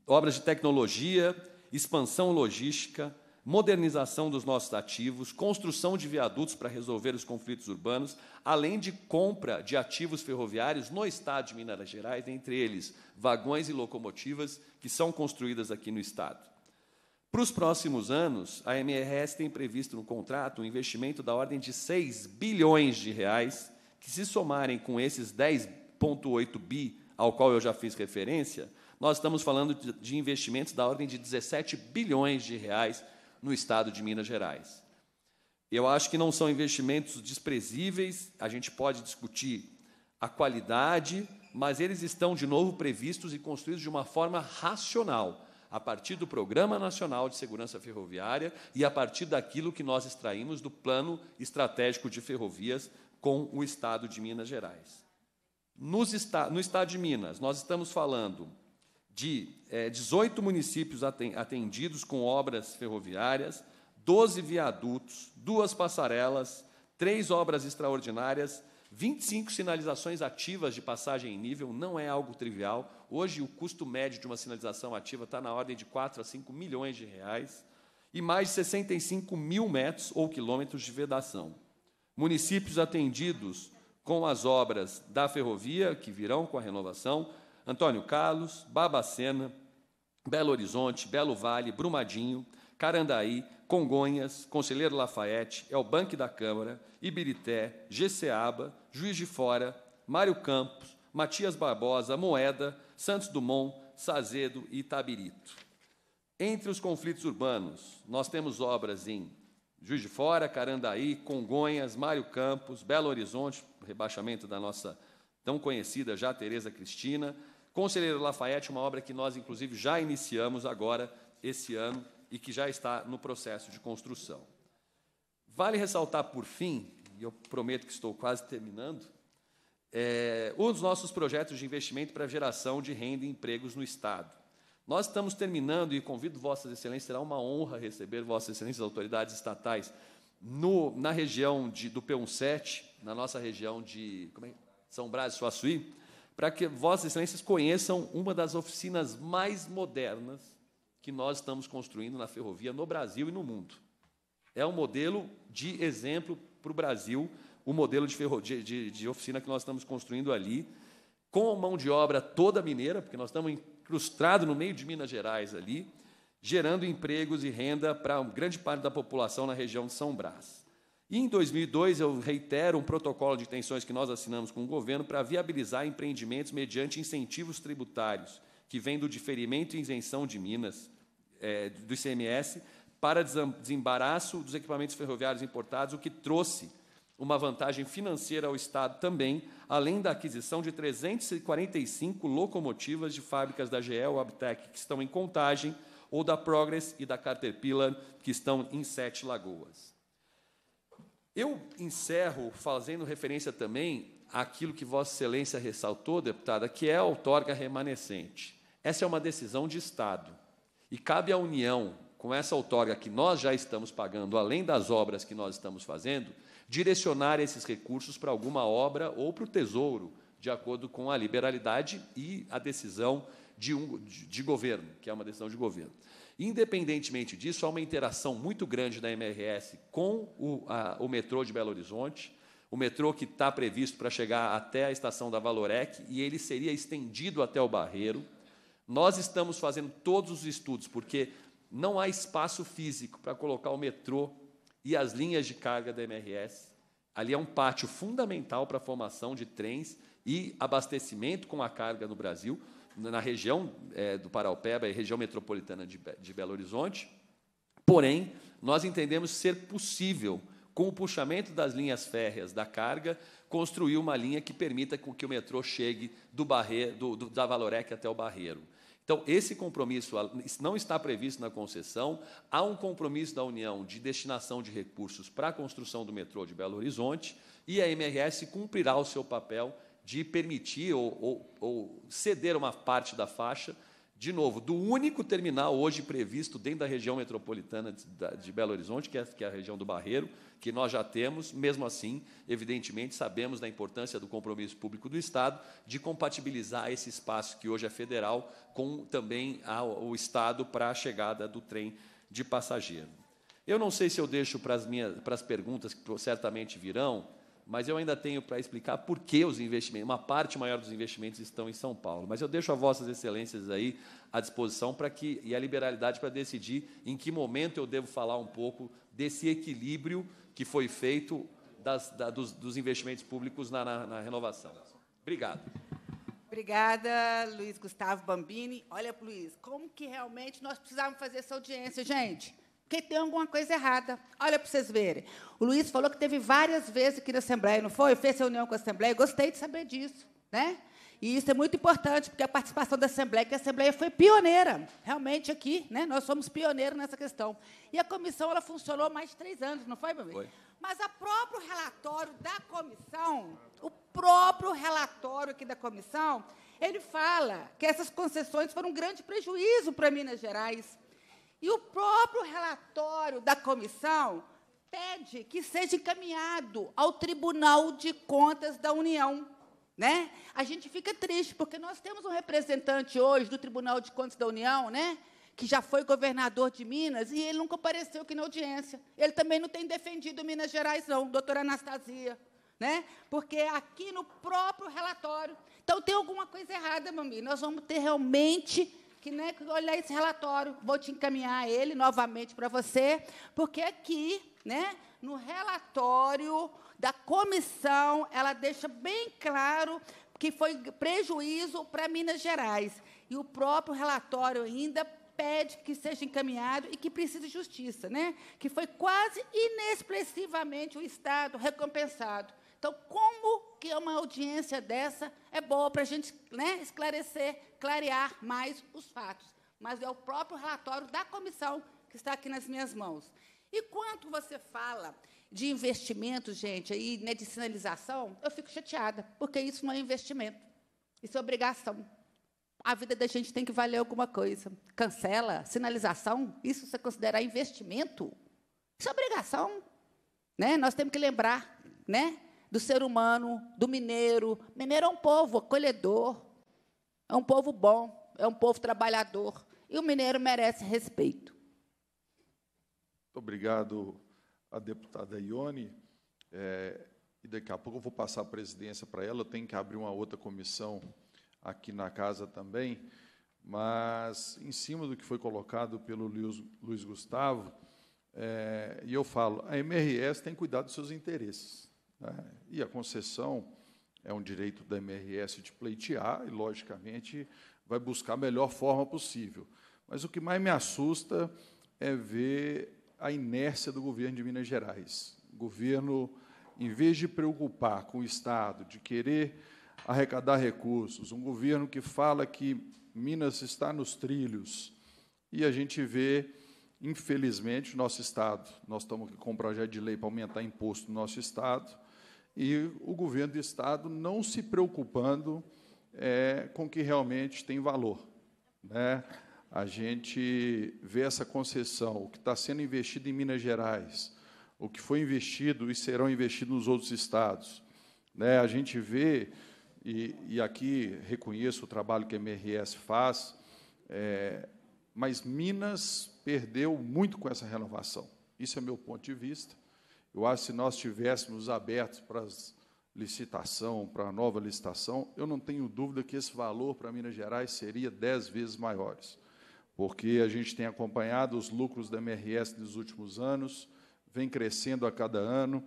obras de tecnologia, expansão logística, modernização dos nossos ativos, construção de viadutos para resolver os conflitos urbanos, além de compra de ativos ferroviários no estado de Minas Gerais, entre eles vagões e locomotivas que são construídas aqui no estado. Para os próximos anos, a MRS tem previsto no contrato um investimento da ordem de 6 bilhões de reais, que se somarem com esses 10,8 bi ao qual eu já fiz referência, nós estamos falando de investimentos da ordem de 17 bilhões de reais no estado de Minas Gerais. Eu acho que não são investimentos desprezíveis, a gente pode discutir a qualidade, mas eles estão, de novo, previstos e construídos de uma forma racional a partir do Programa Nacional de Segurança Ferroviária e a partir daquilo que nós extraímos do Plano Estratégico de Ferrovias com o Estado de Minas Gerais. Nos esta no Estado de Minas, nós estamos falando de é, eh, 18 municípios atendidos com obras ferroviárias, 12 viadutos, duas passarelas, três obras extraordinárias 25 sinalizações ativas de passagem em nível não é algo trivial. Hoje, o custo médio de uma sinalização ativa está na ordem de 4 a 5 milhões de reais e mais de 65 mil metros ou quilômetros de vedação. Municípios atendidos com as obras da ferrovia, que virão com a renovação, Antônio Carlos, Babacena, Belo Horizonte, Belo Vale, Brumadinho, Carandaí, Congonhas, Conselheiro Lafayette, Banco da Câmara, Ibirité, Geceaba, Juiz de Fora, Mário Campos, Matias Barbosa, Moeda, Santos Dumont, Sazedo e Itabirito. Entre os conflitos urbanos, nós temos obras em Juiz de Fora, Carandaí, Congonhas, Mário Campos, Belo Horizonte, rebaixamento da nossa tão conhecida já Tereza Cristina, Conselheiro Lafayette, uma obra que nós inclusive já iniciamos agora esse ano e que já está no processo de construção. Vale ressaltar, por fim, e eu prometo que estou quase terminando, é, um dos nossos projetos de investimento para geração de renda e empregos no Estado. Nós estamos terminando, e convido Vossas Excelências, será uma honra receber Vossas Excelências autoridades estatais no, na região de, do P17, na nossa região de é? São Brás e Suaçuí, para que Vossas Excelências conheçam uma das oficinas mais modernas que nós estamos construindo na ferrovia no Brasil e no mundo. É um modelo de exemplo para o Brasil, o modelo de, ferro, de, de, de oficina que nós estamos construindo ali, com mão de obra toda mineira, porque nós estamos incrustados no meio de Minas Gerais ali, gerando empregos e renda para grande parte da população na região de São Brás. E em 2002, eu reitero um protocolo de intenções que nós assinamos com o governo para viabilizar empreendimentos mediante incentivos tributários, que vêm do diferimento e isenção de Minas, é, do ICMS para desembaraço dos equipamentos ferroviários importados, o que trouxe uma vantagem financeira ao Estado também, além da aquisição de 345 locomotivas de fábricas da GE ou Abtec, que estão em Contagem, ou da Progress e da Caterpillar, que estão em Sete Lagoas. Eu encerro fazendo referência também àquilo que Vossa Excelência ressaltou, deputada, que é a outorga remanescente. Essa é uma decisão de Estado. E cabe à União, com essa outorga que nós já estamos pagando, além das obras que nós estamos fazendo, direcionar esses recursos para alguma obra ou para o Tesouro, de acordo com a liberalidade e a decisão de, um, de, de governo, que é uma decisão de governo. Independentemente disso, há uma interação muito grande da MRS com o, a, o metrô de Belo Horizonte, o metrô que está previsto para chegar até a estação da Valorec, e ele seria estendido até o Barreiro. Nós estamos fazendo todos os estudos, porque não há espaço físico para colocar o metrô e as linhas de carga da MRS. Ali é um pátio fundamental para a formação de trens e abastecimento com a carga no Brasil, na região é, do Paraupeba e região metropolitana de, de Belo Horizonte. Porém, nós entendemos ser possível, com o puxamento das linhas férreas da carga, construir uma linha que permita que o metrô chegue do Barre do, do, da Valorec até o Barreiro. Então, esse compromisso não está previsto na concessão, há um compromisso da União de destinação de recursos para a construção do metrô de Belo Horizonte e a MRS cumprirá o seu papel de permitir ou, ou, ou ceder uma parte da faixa de novo, do único terminal hoje previsto dentro da região metropolitana de Belo Horizonte, é, que é, a região do Barreiro, que nós já temos, mesmo assim, evidentemente, sabemos da importância do compromisso público do Estado de compatibilizar esse espaço que hoje é federal com também o Estado para a chegada do trem de passageiro. Eu não sei se eu deixo para as, minhas, para as perguntas que certamente virão, mas eu ainda tenho para explicar por que os investimentos, uma parte maior dos investimentos estão em São Paulo. Mas eu deixo a vossas excelências aí à disposição para que e a liberalidade para decidir em que momento eu devo falar um pouco desse equilíbrio que foi feito das, da, dos, dos, investimentos públicos na, na, na renovação. Obrigado. Obrigada, Luiz Gustavo Bambini. Olha, Luiz, como que realmente nós precisávamos fazer essa audiência, gente? Porque tem alguma coisa errada. Olha para vocês verem. O Luiz falou que teve várias vezes aqui na Assembleia, não foi? Fez reunião com a Assembleia. Gostei de saber disso. Né? E isso é muito importante, porque a participação da Assembleia, que a Assembleia foi pioneira, realmente aqui, né? nós somos pioneiros nessa questão. E a comissão ela funcionou mais de três anos, não foi, meu amigo? Foi. Mas o próprio relatório da comissão, o próprio relatório aqui da comissão, ele fala que essas concessões foram um grande prejuízo para Minas Gerais. E o próprio relatório da comissão pede que seja encaminhado ao Tribunal de Contas da União. Né? A gente fica triste, porque nós temos um representante hoje do Tribunal de Contas da União, né? que já foi governador de Minas, e ele não compareceu aqui na audiência. Ele também não tem defendido Minas Gerais, não, doutora Anastasia. Né? Porque aqui no próprio relatório. Então, tem alguma coisa errada, Mami. Nós vamos ter realmente que nem né, olhar esse relatório, vou te encaminhar ele novamente para você, porque aqui, né, no relatório da comissão, ela deixa bem claro que foi prejuízo para Minas Gerais. E o próprio relatório ainda pede que seja encaminhado e que precisa de justiça, né? que foi quase inexpressivamente o Estado recompensado. Então, como que uma audiência dessa é boa para a gente né, esclarecer, clarear mais os fatos. Mas é o próprio relatório da comissão que está aqui nas minhas mãos. E quanto você fala de investimento, gente, aí, né, de sinalização, eu fico chateada, porque isso não é investimento. Isso é obrigação. A vida da gente tem que valer alguma coisa. Cancela, sinalização, isso você considerar investimento? Isso é obrigação. Né? Nós temos que lembrar né, do ser humano, do mineiro. Mineiro é um povo acolhedor, é um povo bom, é um povo trabalhador. E o mineiro merece respeito. Muito obrigado, a deputada Ione. É, e daqui a pouco eu vou passar a presidência para ela. Eu tenho que abrir uma outra comissão aqui na casa também. Mas, em cima do que foi colocado pelo Luiz, Luiz Gustavo, é, e eu falo, a MRS tem cuidado dos seus interesses. Né? E a concessão é um direito da MRS de pleitear e, logicamente, vai buscar a melhor forma possível. Mas o que mais me assusta é ver a inércia do governo de Minas Gerais. O governo, em vez de preocupar com o Estado, de querer arrecadar recursos, um governo que fala que Minas está nos trilhos, e a gente vê, infelizmente, o nosso Estado, nós estamos com um projeto de lei para aumentar imposto no nosso Estado, e o governo do Estado não se preocupando é, com o que realmente tem valor. Né? A gente vê essa concessão, o que está sendo investido em Minas Gerais, o que foi investido e serão investidos nos outros estados. Né? A gente vê, e, e, aqui reconheço o trabalho que a MRS faz, é, mas Minas perdeu muito com essa renovação. Isso é meu ponto de vista. Eu acho que se nós tivéssemos abertos para licitação, para a nova licitação, eu não tenho dúvida que esse valor para Minas Gerais seria dez vezes maiores, porque a gente tem acompanhado os lucros da MRS nos últimos anos, vem crescendo a cada ano.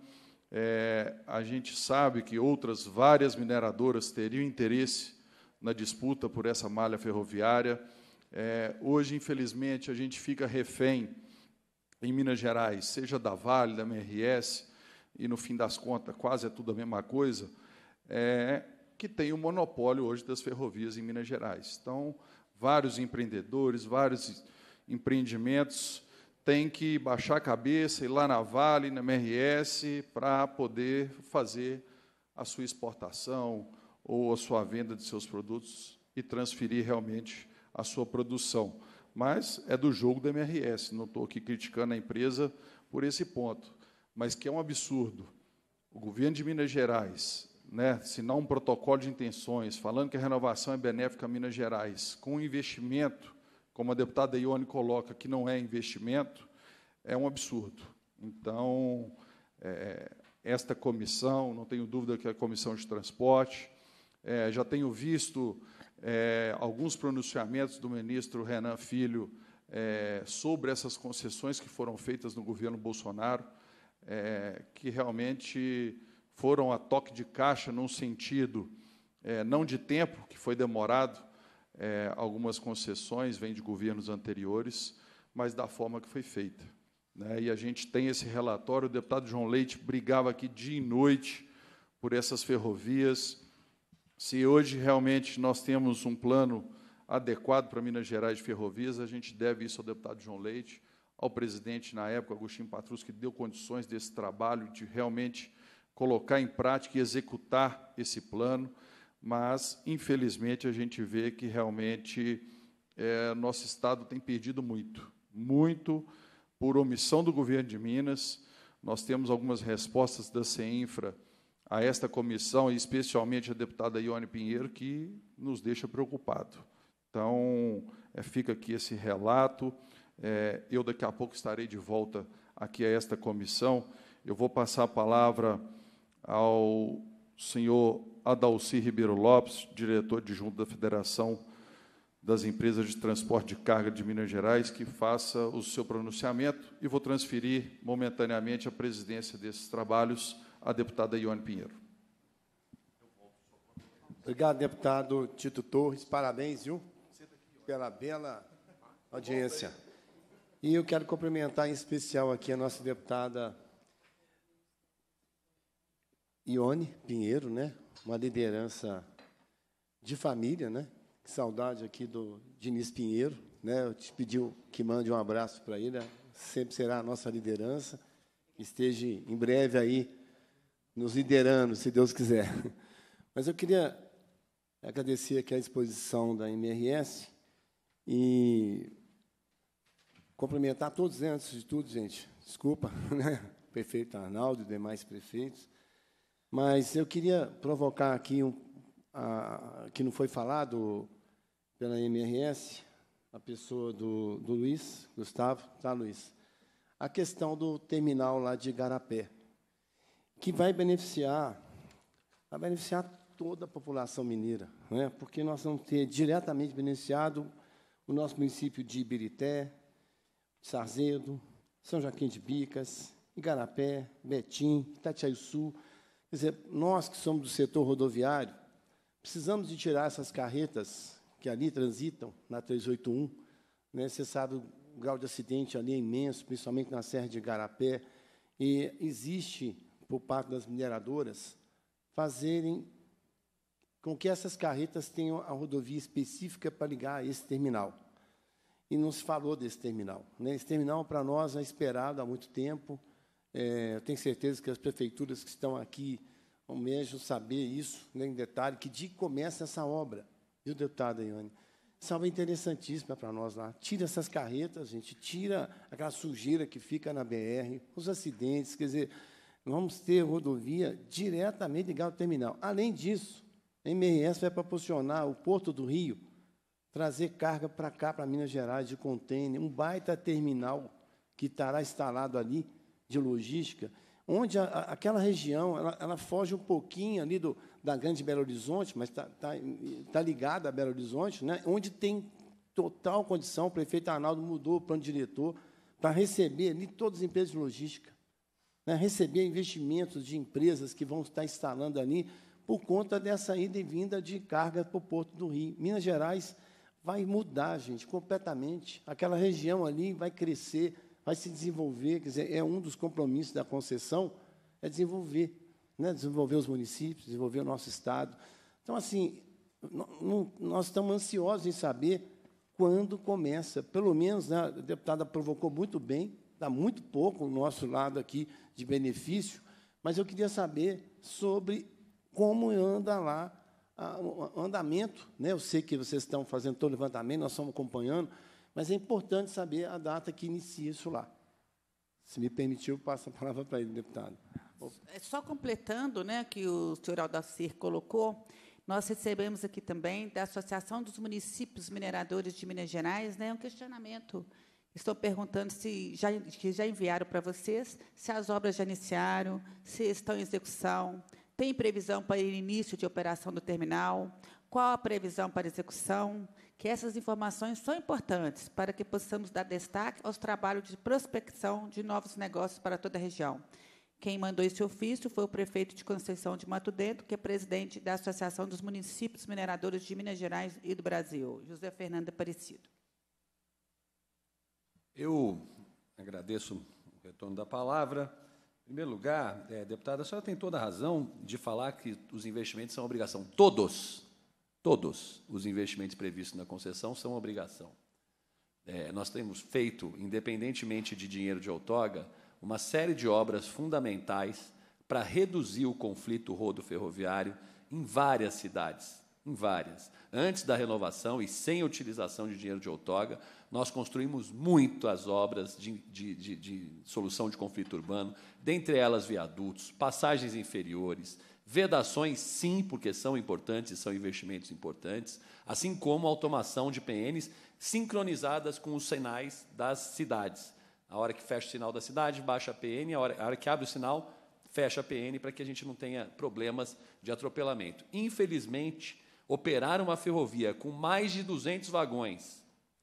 É, a gente sabe que outras várias mineradoras teriam interesse na disputa por essa malha ferroviária. É, hoje, infelizmente, a gente fica refém em Minas Gerais, seja da Vale, da MRS, e no fim das contas quase é tudo a mesma coisa, é, que tem o monopólio hoje das ferrovias em Minas Gerais. Então, vários empreendedores, vários empreendimentos têm que baixar a cabeça, ir lá na Vale, na MRS, para poder fazer a sua exportação ou a sua venda de seus produtos e transferir realmente a sua produção mas é do jogo da MRS. Não estou aqui criticando a empresa por esse ponto, mas que é um absurdo. O governo de Minas Gerais né, assinar um protocolo de intenções falando que a renovação é benéfica a Minas Gerais, com um investimento, como a deputada Ione coloca, que não é investimento, é um absurdo. Então, é, esta comissão, não tenho dúvida que é a comissão de transporte, é, já tenho visto é, alguns pronunciamentos do ministro Renan Filho é, sobre essas concessões que foram feitas no governo Bolsonaro, é, que realmente foram a toque de caixa num sentido é, não de tempo, que foi demorado, é, algumas concessões vêm de governos anteriores, mas da forma que foi feita. Né? E a gente tem esse relatório, o deputado João Leite brigava aqui dia e noite por essas ferrovias, se hoje realmente nós temos um plano adequado para Minas Gerais de ferrovias, a gente deve isso ao deputado João Leite, ao presidente na época, Agostinho Patrus, que deu condições desse trabalho de realmente colocar em prática e executar esse plano, mas, infelizmente, a gente vê que realmente é, nosso Estado tem perdido muito, muito por omissão do governo de Minas. Nós temos algumas respostas da CEINFRA a esta comissão, e especialmente a deputada Ione Pinheiro, que nos deixa preocupado. Então, é, fica aqui esse relato. É, eu, daqui a pouco, estarei de volta aqui a esta comissão. Eu vou passar a palavra ao senhor Adalci Ribeiro Lopes, diretor de junto da Federação das Empresas de Transporte de Carga de Minas Gerais, que faça o seu pronunciamento e vou transferir momentaneamente a presidência desses trabalhos à deputada Ione Pinheiro. Obrigado, deputado Tito Torres. Parabéns, viu, pela bela audiência. E eu quero cumprimentar em especial aqui a nossa deputada Ione Pinheiro, né? uma liderança de família, né? Que saudade aqui do Diniz Pinheiro, né? Eu te pedi que mande um abraço para ele, sempre será a nossa liderança. Esteja em breve aí nos liderando, se Deus quiser. Mas eu queria agradecer aqui a exposição da MRS e cumprimentar todos, né, antes de tudo, gente, desculpa, né, prefeito Arnaldo e demais prefeitos, mas eu queria provocar aqui, um, a, que não foi falado pela MRS, a pessoa do, do Luiz, Gustavo, tá, Luiz? A questão do terminal lá de Garapé que vai beneficiar, vai beneficiar toda a população mineira, né? porque nós vamos ter diretamente beneficiado o nosso município de Ibirité, Sarzedo, São Joaquim de Bicas, Igarapé, Betim, Sul. Quer dizer, nós que somos do setor rodoviário, precisamos de tirar essas carretas que ali transitam, na 381. Né? Você sabe, o grau de acidente ali é imenso, principalmente na Serra de Igarapé. E existe por parte das mineradoras fazerem com que essas carretas tenham a rodovia específica para ligar a esse terminal. E não se falou desse terminal. Né? Esse terminal, para nós, é esperado há muito tempo. É, eu tenho certeza que as prefeituras que estão aqui almejam saber isso né, em detalhe, que que começa essa obra. Viu, deputada Ione? Essa obra é interessantíssima para nós lá. Tira essas carretas, gente, tira aquela sujeira que fica na BR, os acidentes, quer dizer, Vamos ter rodovia diretamente ligada ao terminal. Além disso, a MRS vai proporcionar o Porto do Rio trazer carga para cá, para Minas Gerais, de contêiner, um baita terminal que estará instalado ali, de logística, onde a, a, aquela região ela, ela, foge um pouquinho ali do, da Grande Belo Horizonte, mas está tá, tá ligada a Belo Horizonte, né? onde tem total condição, o prefeito Arnaldo mudou o plano diretor para receber ali todas as empresas de logística né, receber investimentos de empresas que vão estar instalando ali por conta dessa ida e vinda de carga para o Porto do Rio. Minas Gerais vai mudar, gente, completamente. Aquela região ali vai crescer, vai se desenvolver. Quer dizer, é um dos compromissos da concessão, é desenvolver. Né, desenvolver os municípios, desenvolver o nosso Estado. Então, assim, nós estamos ansiosos em saber quando começa. Pelo menos, né, a deputada provocou muito bem, dá muito pouco o nosso lado aqui de benefício, mas eu queria saber sobre como anda lá o andamento. Né? Eu sei que vocês estão fazendo todo o levantamento, nós estamos acompanhando, mas é importante saber a data que inicia isso lá. Se me permitiu, passo a palavra para ele, deputado. É só completando né, que o senhor Aldacir colocou, nós recebemos aqui também da Associação dos Municípios Mineradores de Minas Gerais né, um questionamento Estou perguntando se já, que já enviaram para vocês, se as obras já iniciaram, se estão em execução, tem previsão para início de operação do terminal, qual a previsão para execução, que essas informações são importantes para que possamos dar destaque aos trabalhos de prospecção de novos negócios para toda a região. Quem mandou esse ofício foi o prefeito de Conceição de Mato Dentro, que é presidente da Associação dos Municípios Mineradores de Minas Gerais e do Brasil, José Fernando Aparecido. Eu agradeço o retorno da palavra. Em primeiro lugar, é, deputada, a senhora tem toda a razão de falar que os investimentos são obrigação. Todos, todos os investimentos previstos na concessão são obrigação. É, nós temos feito, independentemente de dinheiro de outorga, uma série de obras fundamentais para reduzir o conflito rodo-ferroviário em várias cidades, em várias. Antes da renovação e sem utilização de dinheiro de outorga, nós construímos muitas obras de, de, de, de, solução de conflito urbano, dentre elas viadutos, passagens inferiores, vedações, sim, porque são importantes, são investimentos importantes, assim como automação de PNs sincronizadas com os sinais das cidades. A hora que fecha o sinal da cidade, baixa a PN, a hora, a hora que abre o sinal, fecha a PN, para que a gente não tenha problemas de atropelamento. Infelizmente, operar uma ferrovia com mais de 200 vagões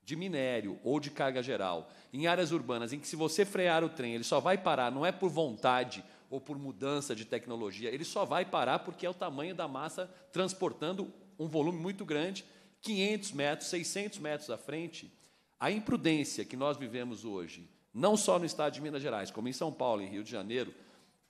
de minério ou de carga geral, em áreas urbanas em que, se você frear o trem, ele só vai parar, não é por vontade ou por mudança de tecnologia, ele só vai parar porque é o tamanho da massa transportando um volume muito grande, 500 metros, 600 metros à frente. A imprudência que nós vivemos hoje, não só no estado de Minas Gerais, como em São Paulo e Rio de Janeiro,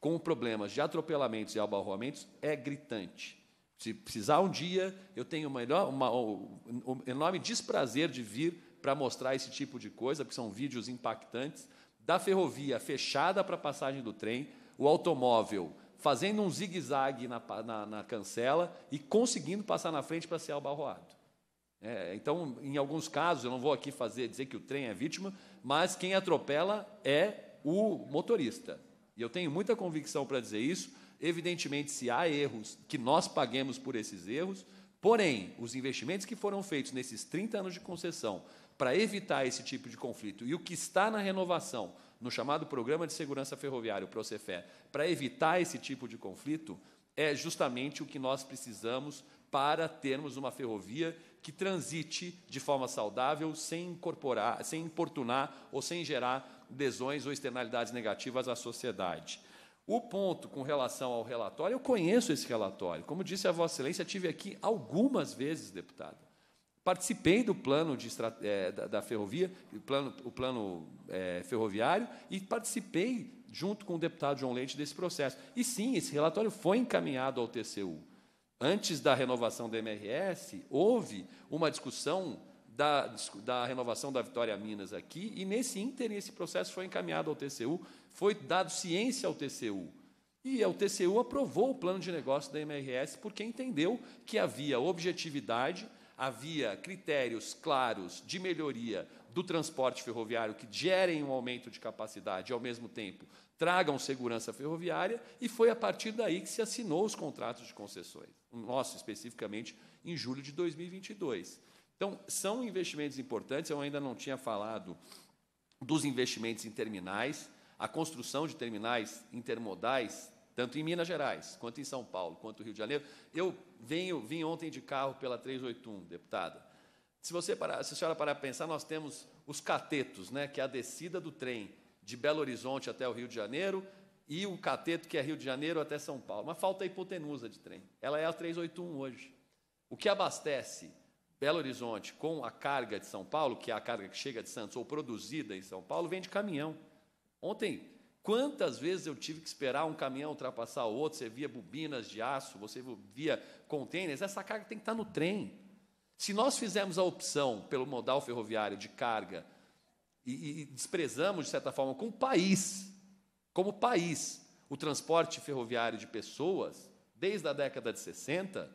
com problemas de atropelamentos e abarroamentos, é gritante. Se precisar um dia, eu tenho o um enorme desprazer de vir para mostrar esse tipo de coisa, porque são vídeos impactantes, da ferrovia fechada para a passagem do trem, o automóvel fazendo um zigue-zague na, na, na, cancela e conseguindo passar na frente para ser albarroado. É, então, em alguns casos, eu não vou aqui fazer dizer que o trem é vítima, mas quem atropela é o motorista. E eu tenho muita convicção para dizer isso. Evidentemente, se há erros, que nós paguemos por esses erros, porém, os investimentos que foram feitos nesses 30 anos de concessão para evitar esse tipo de conflito. E o que está na renovação, no chamado Programa de Segurança Ferroviária, o Procefé, para evitar esse tipo de conflito, é justamente o que nós precisamos para termos uma ferrovia que transite de forma saudável, sem incorporar, sem importunar ou sem gerar lesões ou externalidades negativas à sociedade. O ponto com relação ao relatório, eu conheço esse relatório. Como disse a Vossa Excelência, tive aqui algumas vezes, deputado participei do plano de, é, da, da, ferrovia, plano, o plano é, ferroviário, e participei, junto com o deputado João Leite, desse processo. E sim, esse relatório foi encaminhado ao TCU. Antes da renovação da MRS, houve uma discussão da, da renovação da Vitória Minas aqui, e nesse ínterim, esse processo foi encaminhado ao TCU, foi dado ciência ao TCU. E o TCU aprovou o plano de negócio da MRS porque entendeu que havia objetividade havia critérios claros de melhoria do transporte ferroviário que gerem um aumento de capacidade e, ao mesmo tempo, tragam segurança ferroviária, e foi a partir daí que se assinou os contratos de concessões, o nosso especificamente, em julho de 2022. Então, são investimentos importantes, eu ainda não tinha falado dos investimentos em terminais, a construção de terminais intermodais tanto em Minas Gerais, quanto em São Paulo, quanto no Rio de Janeiro. Eu venho, vim ontem de carro pela 381, deputada. Se, você parar, se a senhora parar para pensar, nós temos os catetos, né, que é a descida do trem de Belo Horizonte até o Rio de Janeiro, e o cateto que é Rio de Janeiro até São Paulo. Mas falta a hipotenusa de trem. Ela é a 381 hoje. O que abastece Belo Horizonte com a carga de São Paulo, que é a carga que chega de Santos ou produzida em São Paulo, vem de caminhão. Ontem Quantas vezes eu tive que esperar um caminhão ultrapassar o outro? Você via bobinas de aço, você via contêineres. Essa carga tem que estar no trem. Se nós fizermos a opção pelo modal ferroviário de carga e, e desprezamos, de certa forma, como país, como país, o transporte ferroviário de pessoas, desde a década de 60,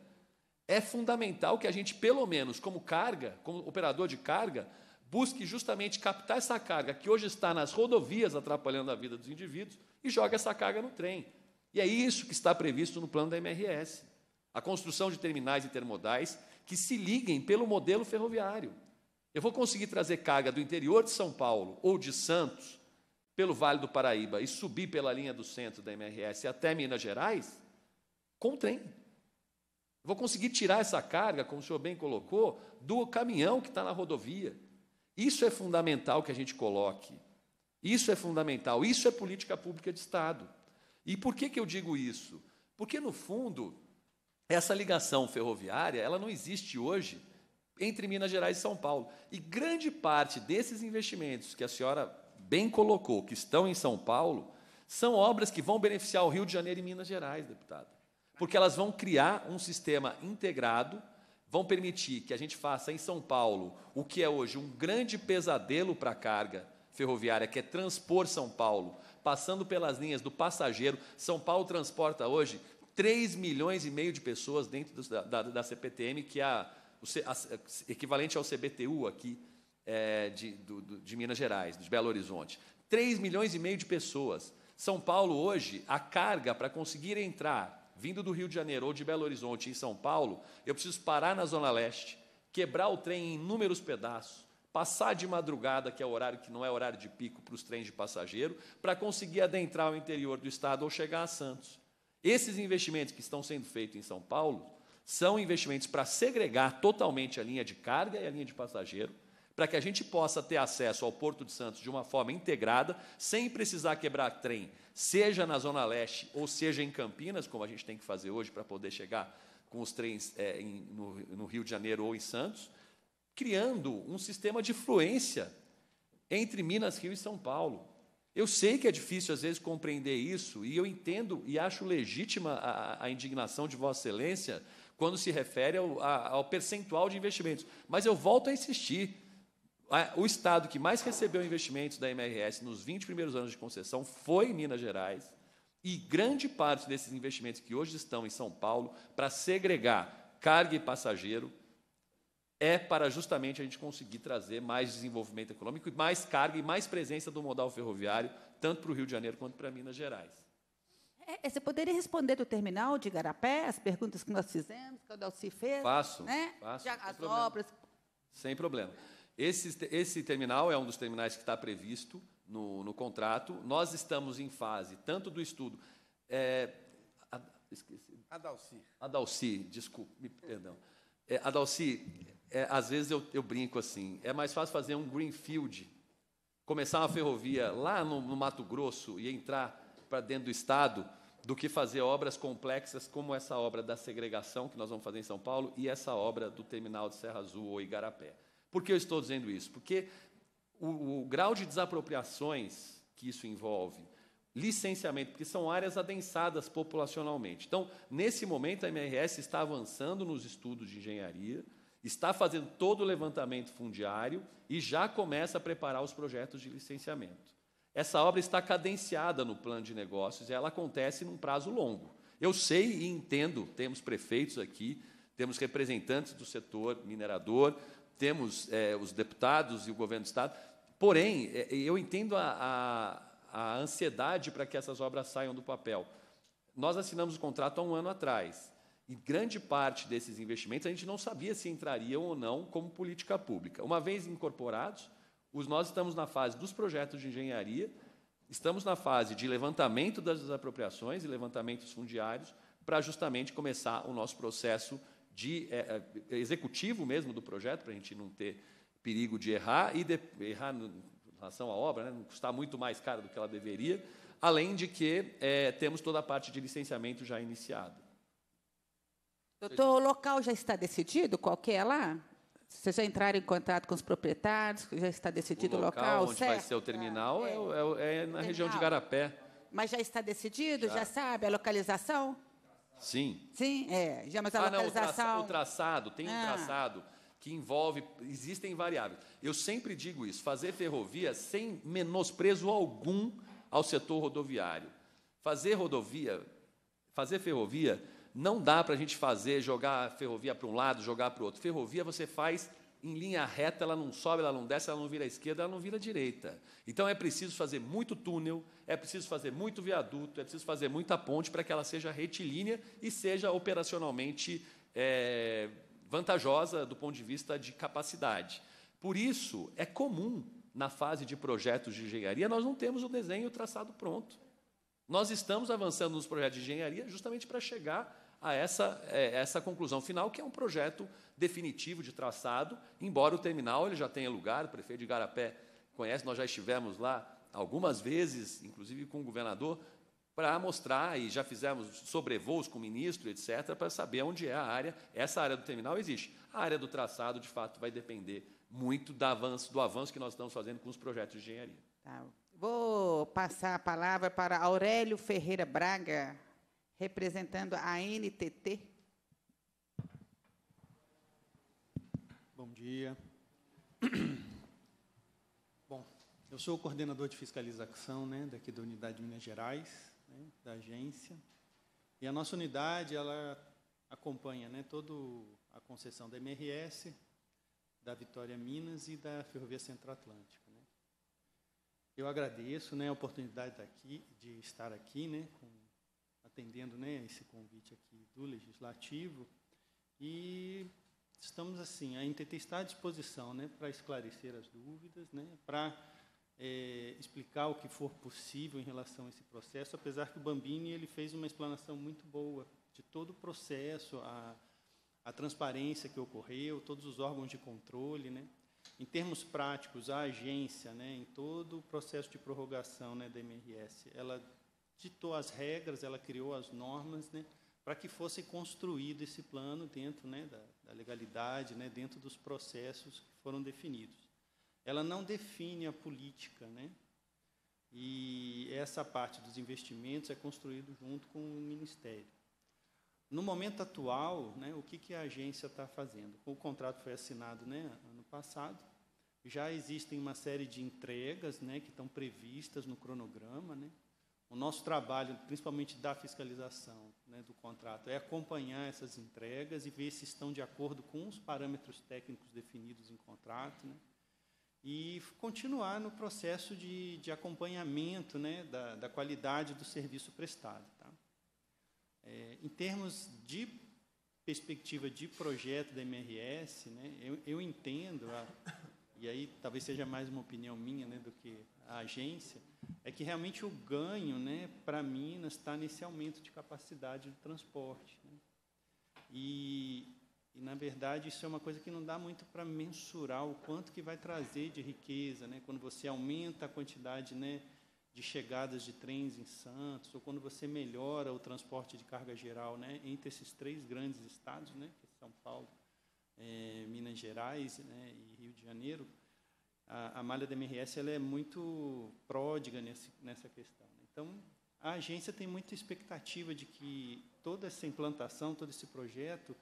é fundamental que a gente, pelo menos como carga, como operador de carga, busque justamente captar essa carga que hoje está nas rodovias atrapalhando a vida dos indivíduos e joga essa carga no trem. E é isso que está previsto no plano da MRS. A construção de terminais intermodais que se liguem pelo modelo ferroviário. Eu vou conseguir trazer carga do interior de São Paulo ou de Santos pelo Vale do Paraíba e subir pela linha do centro da MRS até Minas Gerais com o trem. Vou conseguir tirar essa carga, como o senhor bem colocou, do caminhão que está na rodovia isso é fundamental que a gente coloque. Isso é fundamental. Isso é política pública de Estado. E por que, que eu digo isso? Porque, no fundo, essa ligação ferroviária ela não existe hoje entre Minas Gerais e São Paulo. E grande parte desses investimentos que a senhora bem colocou, que estão em São Paulo, são obras que vão beneficiar o Rio de Janeiro e Minas Gerais, deputado. Porque elas vão criar um sistema integrado vão permitir que a gente faça em São Paulo o que é hoje um grande pesadelo para a carga ferroviária, que é transpor São Paulo, passando pelas linhas do passageiro. São Paulo transporta hoje 3 milhões e meio de pessoas dentro da, da, da CPTM, que é a, a, equivalente ao CBTU aqui é, de, do, de Minas Gerais, de Belo Horizonte. 3 milhões e meio de pessoas. São Paulo hoje, a carga para conseguir entrar vindo do Rio de Janeiro ou de Belo Horizonte em São Paulo, eu preciso parar na Zona Leste, quebrar o trem em inúmeros pedaços, passar de madrugada, que é o horário que não é horário de pico para os trens de passageiro, para conseguir adentrar o interior do estado ou chegar a Santos. Esses investimentos que estão sendo feitos em São Paulo são investimentos para segregar totalmente a linha de carga e a linha de passageiro, para que a gente possa ter acesso ao Porto de Santos de uma forma integrada, sem precisar quebrar trem, seja na Zona Leste ou seja em Campinas, como a gente tem que fazer hoje para poder chegar com os trens é, em, no, no Rio de Janeiro ou em Santos, criando um sistema de fluência entre Minas, Rio e São Paulo. Eu sei que é difícil, às vezes, compreender isso, e eu entendo e acho legítima a, a indignação de Vossa Excelência quando se refere ao, a, ao percentual de investimentos. Mas eu volto a insistir: o estado que mais recebeu investimentos da MRS nos 20 primeiros anos de concessão foi Minas Gerais, e grande parte desses investimentos que hoje estão em São Paulo, para segregar carga e passageiro, é para justamente a gente conseguir trazer mais desenvolvimento econômico, mais carga e mais presença do modal ferroviário, tanto para o Rio de Janeiro quanto para Minas Gerais. É, é você poderia responder do terminal de Garapé, as perguntas que nós fizemos, que o Delci fez? Faço, né? faço Já, as problema. obras. Sem problema. Esse, esse terminal é um dos terminais que está previsto no, no contrato. Nós estamos em fase tanto do estudo. É, esqueci. Adalci. Adalci, desculpe, perdão. É, Adalci, é, às vezes eu, eu, brinco assim: é mais fácil fazer um greenfield, começar uma ferrovia lá no, no Mato Grosso e entrar para dentro do estado, do que fazer obras complexas como essa obra da segregação que nós vamos fazer em São Paulo e essa obra do terminal de Serra Azul ou Igarapé. Por que eu estou dizendo isso? Porque o, o grau de desapropriações que isso envolve, licenciamento, porque são áreas adensadas populacionalmente. Então, nesse momento, a MRS está avançando nos estudos de engenharia, está fazendo todo o levantamento fundiário e já começa a preparar os projetos de licenciamento. Essa obra está cadenciada no plano de negócios e ela acontece num prazo longo. Eu sei e entendo, temos prefeitos aqui, temos representantes do setor minerador, temos é, os deputados e o governo do Estado. Porém, é, eu entendo a, a, a ansiedade para que essas obras saiam do papel. Nós assinamos o contrato há um ano atrás. E grande parte desses investimentos a gente não sabia se entrariam ou não como política pública. Uma vez incorporados, os, nós estamos na fase dos projetos de engenharia, estamos na fase de levantamento das apropriações e levantamentos fundiários para justamente começar o nosso processo de é, é, executivo mesmo do projeto, para a gente não ter perigo de errar, e de, errar no, em relação à obra, né, não custar muito mais caro do que ela deveria, além de que é, temos toda a parte de licenciamento já iniciada. Doutor, o local já está decidido? Qual que é lá? Vocês já entraram em contato com os proprietários? Já está decidido o local? O local onde certo? vai ser o terminal é, é, é, é na terminal. região de Garapé. Mas já está decidido? Já. já sabe a localização? Sim. Sim, é. Já, mas a ah, localização... não, o, traça, o traçado, tem ah. um traçado que envolve, existem variáveis. Eu sempre digo isso, fazer ferrovia sem menosprezo algum ao setor rodoviário. Fazer rodovia, fazer ferrovia, não dá para a gente fazer, jogar ferrovia para um lado, jogar para o outro. Ferrovia você faz em linha reta, ela não sobe, ela não desce, ela não vira à esquerda, ela não vira à direita. Então é preciso fazer muito túnel, é preciso fazer muito viaduto, é preciso fazer muita ponte para que ela seja retilínea e seja operacionalmente é, vantajosa do ponto de vista de capacidade. Por isso, é comum na fase de projetos de engenharia nós não temos o desenho traçado pronto. Nós estamos avançando nos projetos de engenharia justamente para chegar a essa, é, essa conclusão final, que é um projeto definitivo de traçado, embora o terminal ele já tenha lugar, o prefeito de Garapé conhece, nós já estivemos lá algumas vezes, inclusive com o governador, para mostrar, e já fizemos sobrevoos com o ministro, etc., para saber onde é a área. Essa área do terminal existe. A área do traçado, de fato, vai depender muito do avanço, do avanço que nós estamos fazendo com os projetos de engenharia. Tá. Vou passar a palavra para Aurélio Ferreira Braga, representando a NTT. Bom dia. Bom, eu sou o coordenador de fiscalização né, daqui da unidade de Minas Gerais, né, da agência. E a nossa unidade ela acompanha né, toda a concessão da MRS, da Vitória Minas e da Ferrovia Central Atlântica. Né. Eu agradeço né, a oportunidade de, de estar aqui né, com atendendo né, esse convite aqui do Legislativo. E estamos, assim, a NTT está à disposição né, para esclarecer as dúvidas, né, para é, explicar o que for possível em relação a esse processo, apesar que o Bambini ele fez uma explanação muito boa de todo o processo, a, a transparência que ocorreu, todos os órgãos de controle, né? Em termos práticos, a agência, né, em todo o processo de prorrogação né, da MRS, ela ditou as regras, ela criou as normas, né, para que fosse construído esse plano dentro né, da, da legalidade, né, dentro dos processos que foram definidos. Ela não define a política, né? E essa parte dos investimentos é construído junto com o Ministério. No momento atual, né, o que, que a agência está fazendo? O contrato foi assinado né, ano passado, já existem uma série de entregas né, que estão previstas no cronograma, né? O nosso trabalho, principalmente da fiscalização né, do contrato, é acompanhar essas entregas e ver se estão de acordo com os parâmetros técnicos definidos em contrato, né, e continuar no processo de, de acompanhamento né, da, da, qualidade do serviço prestado. Tá? É, em termos de perspectiva de projeto da MRS, né, eu, eu entendo, a, e aí talvez seja mais uma opinião minha né, do que a agência, é que realmente o ganho né, para Minas está nesse aumento de capacidade de transporte. Né? E, e, na verdade, isso é uma coisa que não dá muito para mensurar o quanto que vai trazer de riqueza, né? quando você aumenta a quantidade né, de chegadas de trens em Santos, ou quando você melhora o transporte de carga geral né, entre esses três grandes estados, né, que é São Paulo, é, Minas Gerais né, e Rio de Janeiro, a, a malha da MRS ela é muito pródiga nesse, nessa questão. Né? Então, a agência tem muita expectativa de que toda essa implantação, todo esse projeto,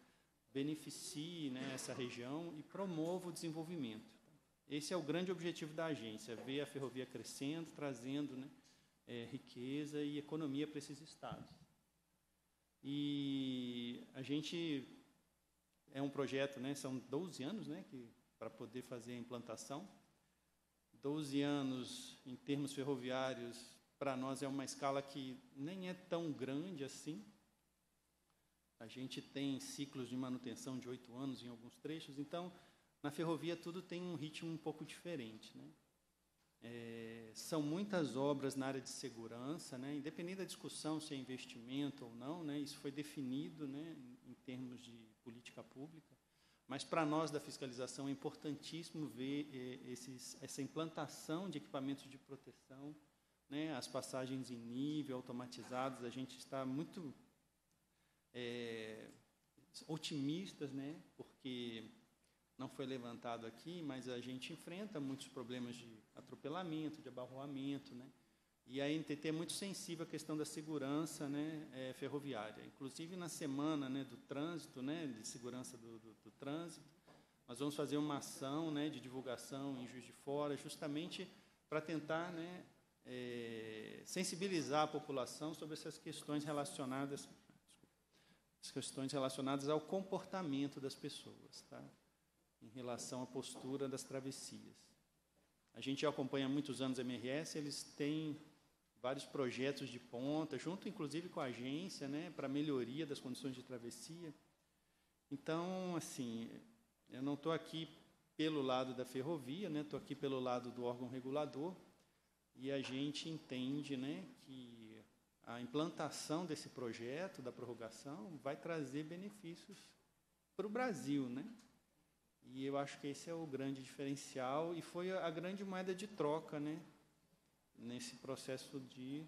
beneficie né, essa região e promova o desenvolvimento. Esse é o grande objetivo da agência, ver a ferrovia crescendo, trazendo né, é, riqueza e economia para esses estados. E a gente é um projeto, né, são 12 anos né, para poder fazer a implantação, 12 anos em termos ferroviários, para nós é uma escala que nem é tão grande assim. A gente tem ciclos de manutenção de oito anos em alguns trechos, então na ferrovia tudo tem um ritmo um pouco diferente. Né? É, são muitas obras na área de segurança, né? independente da discussão se é investimento ou não, né? isso foi definido né? em, em termos de política pública. Mas para nós da fiscalização é importantíssimo ver eh, esses, essa implantação de equipamentos de proteção, né, as passagens em nível, automatizadas. A gente está muito é, otimistas, né, porque não foi levantado aqui, mas a gente enfrenta muitos problemas de atropelamento, de abarroamento, né, e a NTT é muito sensível à questão da segurança né, é, ferroviária. Inclusive, na semana né, do trânsito, né, de segurança do, do, do trânsito, nós vamos fazer uma ação né, de divulgação em Juiz de Fora, justamente para tentar né, é, sensibilizar a população sobre essas questões relacionadas as questões relacionadas ao comportamento das pessoas, tá? em relação à postura das travessias. A gente acompanha muitos anos a MRS, eles têm vários projetos de ponta, junto inclusive com a agência, né, para melhoria das condições de travessia. Então, assim, eu não estou aqui pelo lado da ferrovia, né, estou aqui pelo lado do órgão regulador, e a gente entende né, que a implantação desse projeto, da prorrogação, vai trazer benefícios para o Brasil, né? E eu acho que esse é o grande diferencial e foi a grande moeda de troca, né, nesse processo de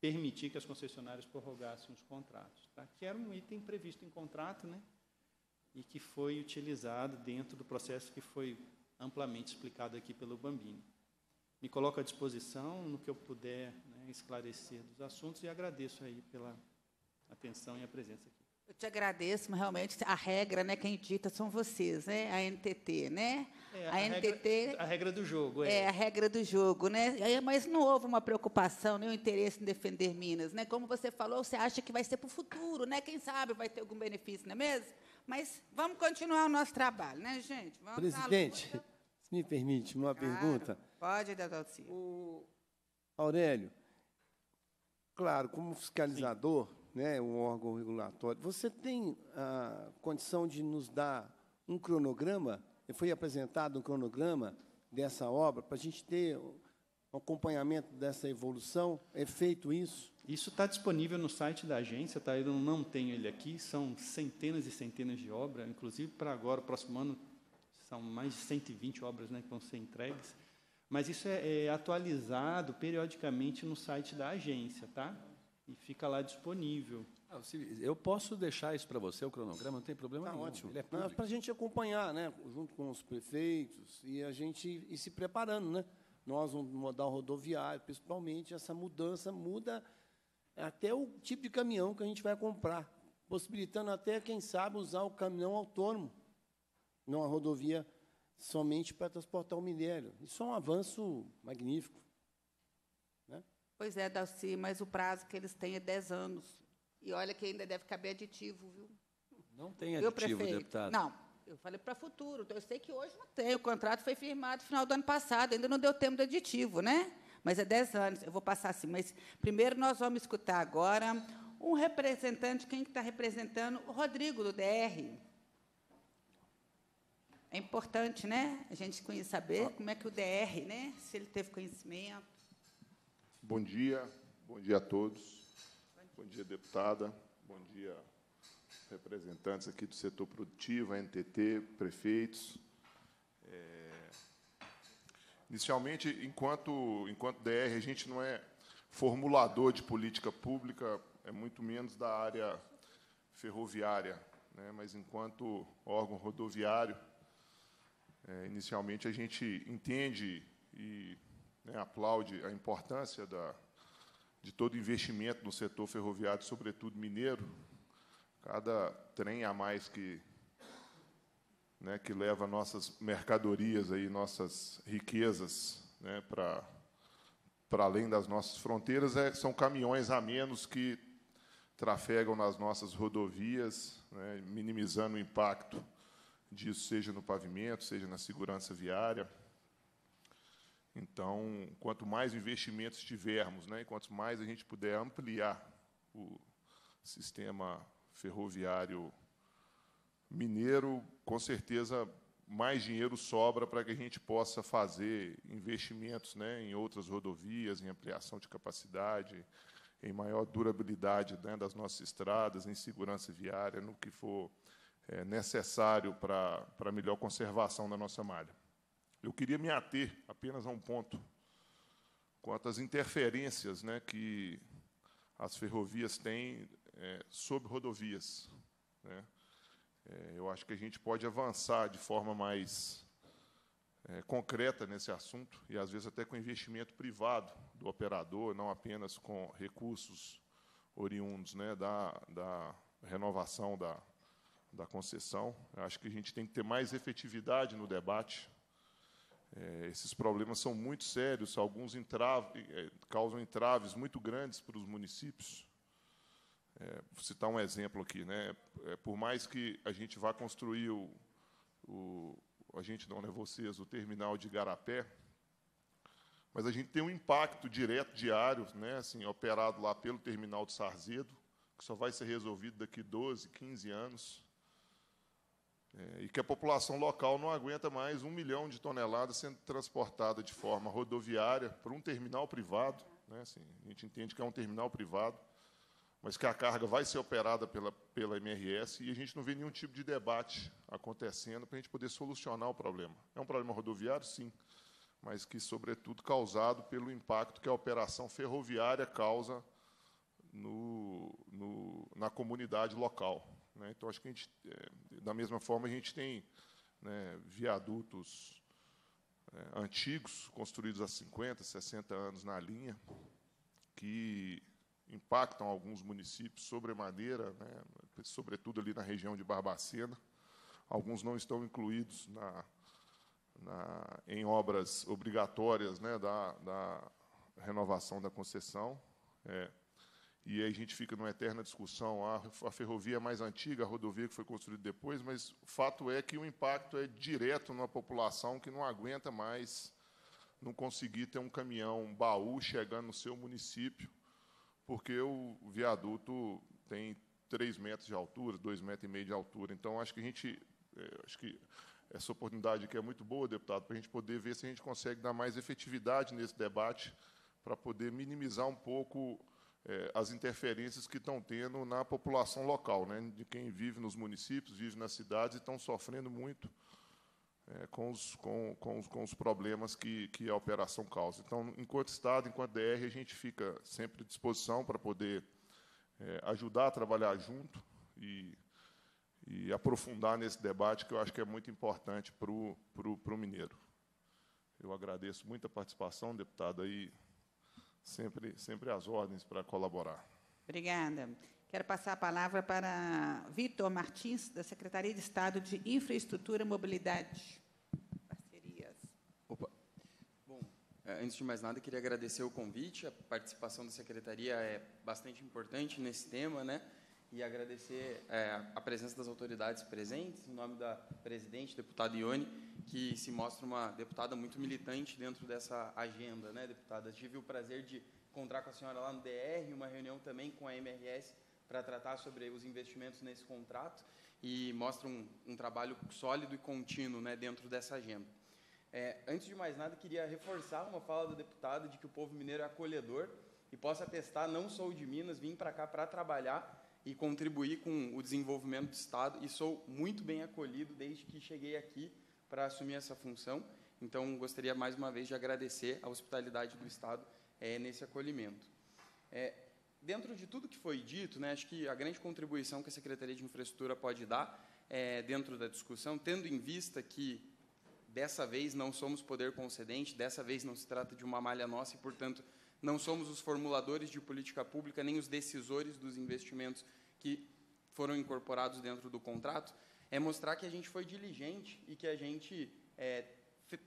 permitir que as concessionárias prorrogassem os contratos, tá? que era um item previsto em contrato, né? e que foi utilizado dentro do processo que foi amplamente explicado aqui pelo Bambini. Me coloco à disposição no que eu puder né, esclarecer dos assuntos e agradeço aí pela atenção e a presença aqui. Eu te agradeço, mas realmente a regra, né, quem dita são vocês, né? A NTT, né? É, a, a, NTT. Regra, a regra do jogo, é. É, a regra do jogo, né? Mas não houve uma preocupação, nenhum interesse em defender Minas, né? Como você falou, você acha que vai ser para o futuro, né? Quem sabe vai ter algum benefício, não é mesmo? Mas vamos continuar o nosso trabalho, né, gente? Vamos Presidente, se me permite, uma claro, pergunta. Pode, doutor O Aurélio, claro, como fiscalizador. Sim né, um órgão regulatório. Você tem a ah, condição de nos dar um cronograma? Foi apresentado um cronograma dessa obra para a gente ter um acompanhamento dessa evolução? É feito isso? Isso está disponível no site da agência, tá? eu não tenho ele aqui, são centenas e centenas de obras, inclusive para agora, o próximo ano, são mais de 120 obras né, que vão ser entregues. Mas isso é, é atualizado periodicamente no site da agência, tá? e fica lá disponível. Ah, eu posso deixar isso para você, o cronograma, não tem problema tá nenhum. Ótimo. é para a gente acompanhar, né, junto com os prefeitos, e a gente ir se preparando, né? Nós, um modal rodoviário, principalmente, essa mudança muda até o tipo de caminhão que a gente vai comprar, possibilitando até, quem sabe, usar o caminhão autônomo, não a rodovia somente para transportar o minério. Isso é um avanço magnífico. Pois é, Dalci, mas o prazo que eles têm é 10 anos. E olha que ainda deve caber aditivo, viu? Não tem aditivo, deputado. Não, eu falei para futuro. Eu sei que hoje não tem. O contrato foi firmado no final do ano passado, ainda não deu tempo do aditivo, né? Mas é 10 anos, eu vou passar assim. Mas primeiro nós vamos escutar agora um representante, quem está representando? O Rodrigo, do DR. É importante, né? A gente saber como é que o DR, né? Se ele teve conhecimento. Bom dia, bom dia a todos. Bom dia, deputada. Bom dia, representantes aqui do setor produtivo, a NTT, prefeitos. É... Inicialmente, enquanto, enquanto DR, a gente não é formulador de política pública, é muito menos da área ferroviária, né? mas enquanto órgão rodoviário, é, inicialmente a gente entende e né, aplaude a importância da, de todo investimento no setor ferroviário, sobretudo mineiro. Cada trem a mais que, né, que leva nossas mercadorias, aí, nossas riquezas né, para para além das nossas fronteiras, é, são caminhões a menos que trafegam nas nossas rodovias, né, minimizando o impacto disso, seja no pavimento, seja na segurança viária. Então, quanto mais investimentos tivermos, né, quanto mais a gente puder ampliar o sistema ferroviário mineiro, com certeza mais dinheiro sobra para que a gente possa fazer investimentos né, em outras rodovias, em ampliação de capacidade, em maior durabilidade né, das nossas estradas, em segurança viária, no que for é, necessário para, para melhor conservação da nossa malha. Eu queria me ater apenas a um ponto, quanto às interferências né, que as ferrovias têm é, sobre rodovias. Né? É, eu acho que a gente pode avançar de forma mais é, concreta nesse assunto, e às vezes até com investimento privado do operador, não apenas com recursos oriundos né, da, da renovação da, da concessão. Eu acho que a gente tem que ter mais efetividade no debate é, esses problemas são muito sérios, alguns entrave, é, causam entraves muito grandes para os municípios. É, vou citar um exemplo aqui. Né? É, por mais que a gente vá construir o, o, a gente não, é vocês, o terminal de Garapé, mas a gente tem um impacto direto, diário, né, assim, operado lá pelo terminal de Sarzedo, que só vai ser resolvido daqui 12, 15 anos é, e que a população local não aguenta mais um milhão de toneladas sendo transportada de forma rodoviária para um terminal privado. Né, assim, a gente entende que é um terminal privado, mas que a carga vai ser operada pela, pela MRS e a gente não vê nenhum tipo de debate acontecendo para a gente poder solucionar o problema. É um problema rodoviário, sim, mas que, sobretudo, causado pelo impacto que a operação ferroviária causa no, no, na comunidade local. Né? Então, acho que a gente, é, da mesma forma, a gente tem né, viadutos é, antigos, construídos há 50, 60 anos na linha, que impactam alguns municípios sobremaneira, né, sobretudo ali na região de Barbacena. Alguns não estão incluídos na, na, em obras obrigatórias né, da, da, renovação da concessão. É, e aí a gente fica numa eterna discussão. A, ferrovia é mais antiga, a rodovia que foi construída depois, mas o fato é que o impacto é direto na população que não aguenta mais não conseguir ter um caminhão, um baú chegando no seu município, porque o viaduto tem 3 metros de altura, 2,5 metros e meio de altura. Então, acho que a gente. É, acho que essa oportunidade aqui é muito boa, deputado, para a gente poder ver se a gente consegue dar mais efetividade nesse debate, para poder minimizar um pouco é, as interferências que estão tendo na população local, né, de quem vive nos municípios, vive nas cidades e estão sofrendo muito é, com, os, com, com, os, com os problemas que, que a operação causa. Então, enquanto Estado, enquanto DR, a gente fica sempre à disposição para poder é, ajudar a trabalhar junto e, e aprofundar nesse debate, que eu acho que é muito importante para o mineiro. Eu agradeço muito a participação, deputado, aí sempre, sempre às ordens para colaborar. Obrigada. Quero passar a palavra para Vitor Martins, da Secretaria de Estado de Infraestrutura e Mobilidade. Parcerias. Opa. Bom, é, antes de mais nada, queria agradecer o convite. A participação da Secretaria é bastante importante nesse tema, né? E agradecer é, a presença das autoridades presentes, em nome da presidente, deputado Ione, que se mostra uma deputada muito militante dentro dessa agenda, né, deputada? Tive o prazer de encontrar com a senhora lá no DR, uma reunião também com a MRS para tratar sobre os investimentos nesse contrato e mostra um, um trabalho sólido e contínuo né, dentro dessa agenda. É, antes de mais nada, queria reforçar uma fala da deputada de que o povo mineiro é acolhedor e possa testar, não sou de Minas, vim para cá para trabalhar e contribuir com o desenvolvimento do Estado e sou muito bem acolhido desde que cheguei aqui para assumir essa função. Então, gostaria mais uma vez de agradecer a hospitalidade do Estado é, nesse acolhimento. É, dentro de tudo que foi dito, né, acho que a grande contribuição que a Secretaria de Infraestrutura pode dar é, dentro da discussão, tendo em vista que dessa vez não somos poder concedente, dessa vez não se trata de uma malha nossa e, portanto, não somos os formuladores de política pública nem os decisores dos investimentos que foram incorporados dentro do contrato, é mostrar que a gente foi diligente e que a gente é,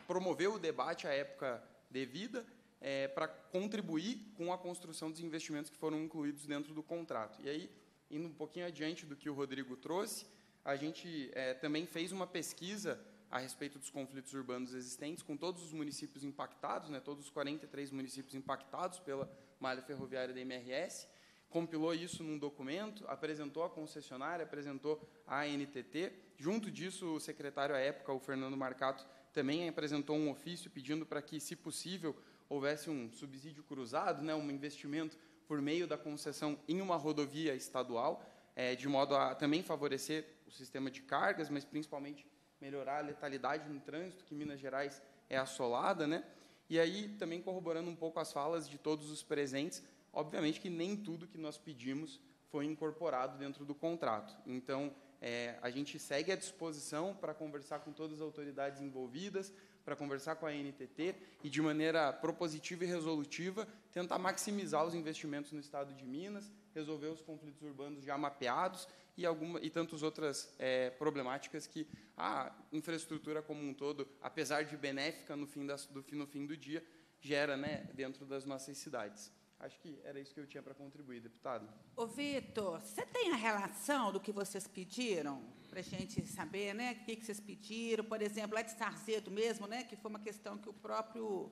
promoveu o debate à época devida é, para contribuir com a construção dos investimentos que foram incluídos dentro do contrato. E aí, indo um pouquinho adiante do que o Rodrigo trouxe, a gente é, também fez uma pesquisa a respeito dos conflitos urbanos existentes com todos os municípios impactados, né, todos os 43 municípios impactados pela malha ferroviária da MRS, compilou isso num documento, apresentou à concessionária, apresentou à NTT. Junto disso, o secretário à época, o Fernando Marcato, também apresentou um ofício pedindo para que, se possível, houvesse um subsídio cruzado, né, um investimento por meio da concessão em uma rodovia estadual, é, de modo a também favorecer o sistema de cargas, mas principalmente melhorar a letalidade no trânsito, que Minas Gerais é assolada. Né? E aí, também corroborando um pouco as falas de todos os presentes, Obviamente que nem tudo que nós pedimos foi incorporado dentro do contrato. Então, é, a gente segue à disposição para conversar com todas as autoridades envolvidas, para conversar com a NTT e, de maneira propositiva e resolutiva, tentar maximizar os investimentos no estado de Minas, resolver os conflitos urbanos já mapeados e, alguma, e tantas outras é, problemáticas que a infraestrutura como um todo, apesar de benéfica no fim, das, do, no fim do dia, gera né, dentro das nossas cidades. Acho que era isso que eu tinha para contribuir, deputado. Ô, Vitor, você tem a relação do que vocês pediram? Para a gente saber, né? O que, vocês pediram? Por exemplo, lá de Sarzeto mesmo, né? Que foi uma questão que o próprio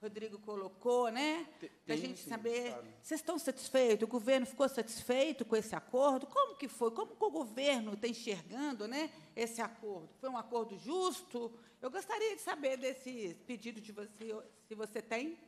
Rodrigo colocou, né? Para a gente sim, saber. Vocês estão satisfeitos? O governo ficou satisfeito com esse acordo? Como que foi? Como que o governo está enxergando né, esse acordo? Foi um acordo justo? Eu gostaria de saber desse pedido de você, se você tem.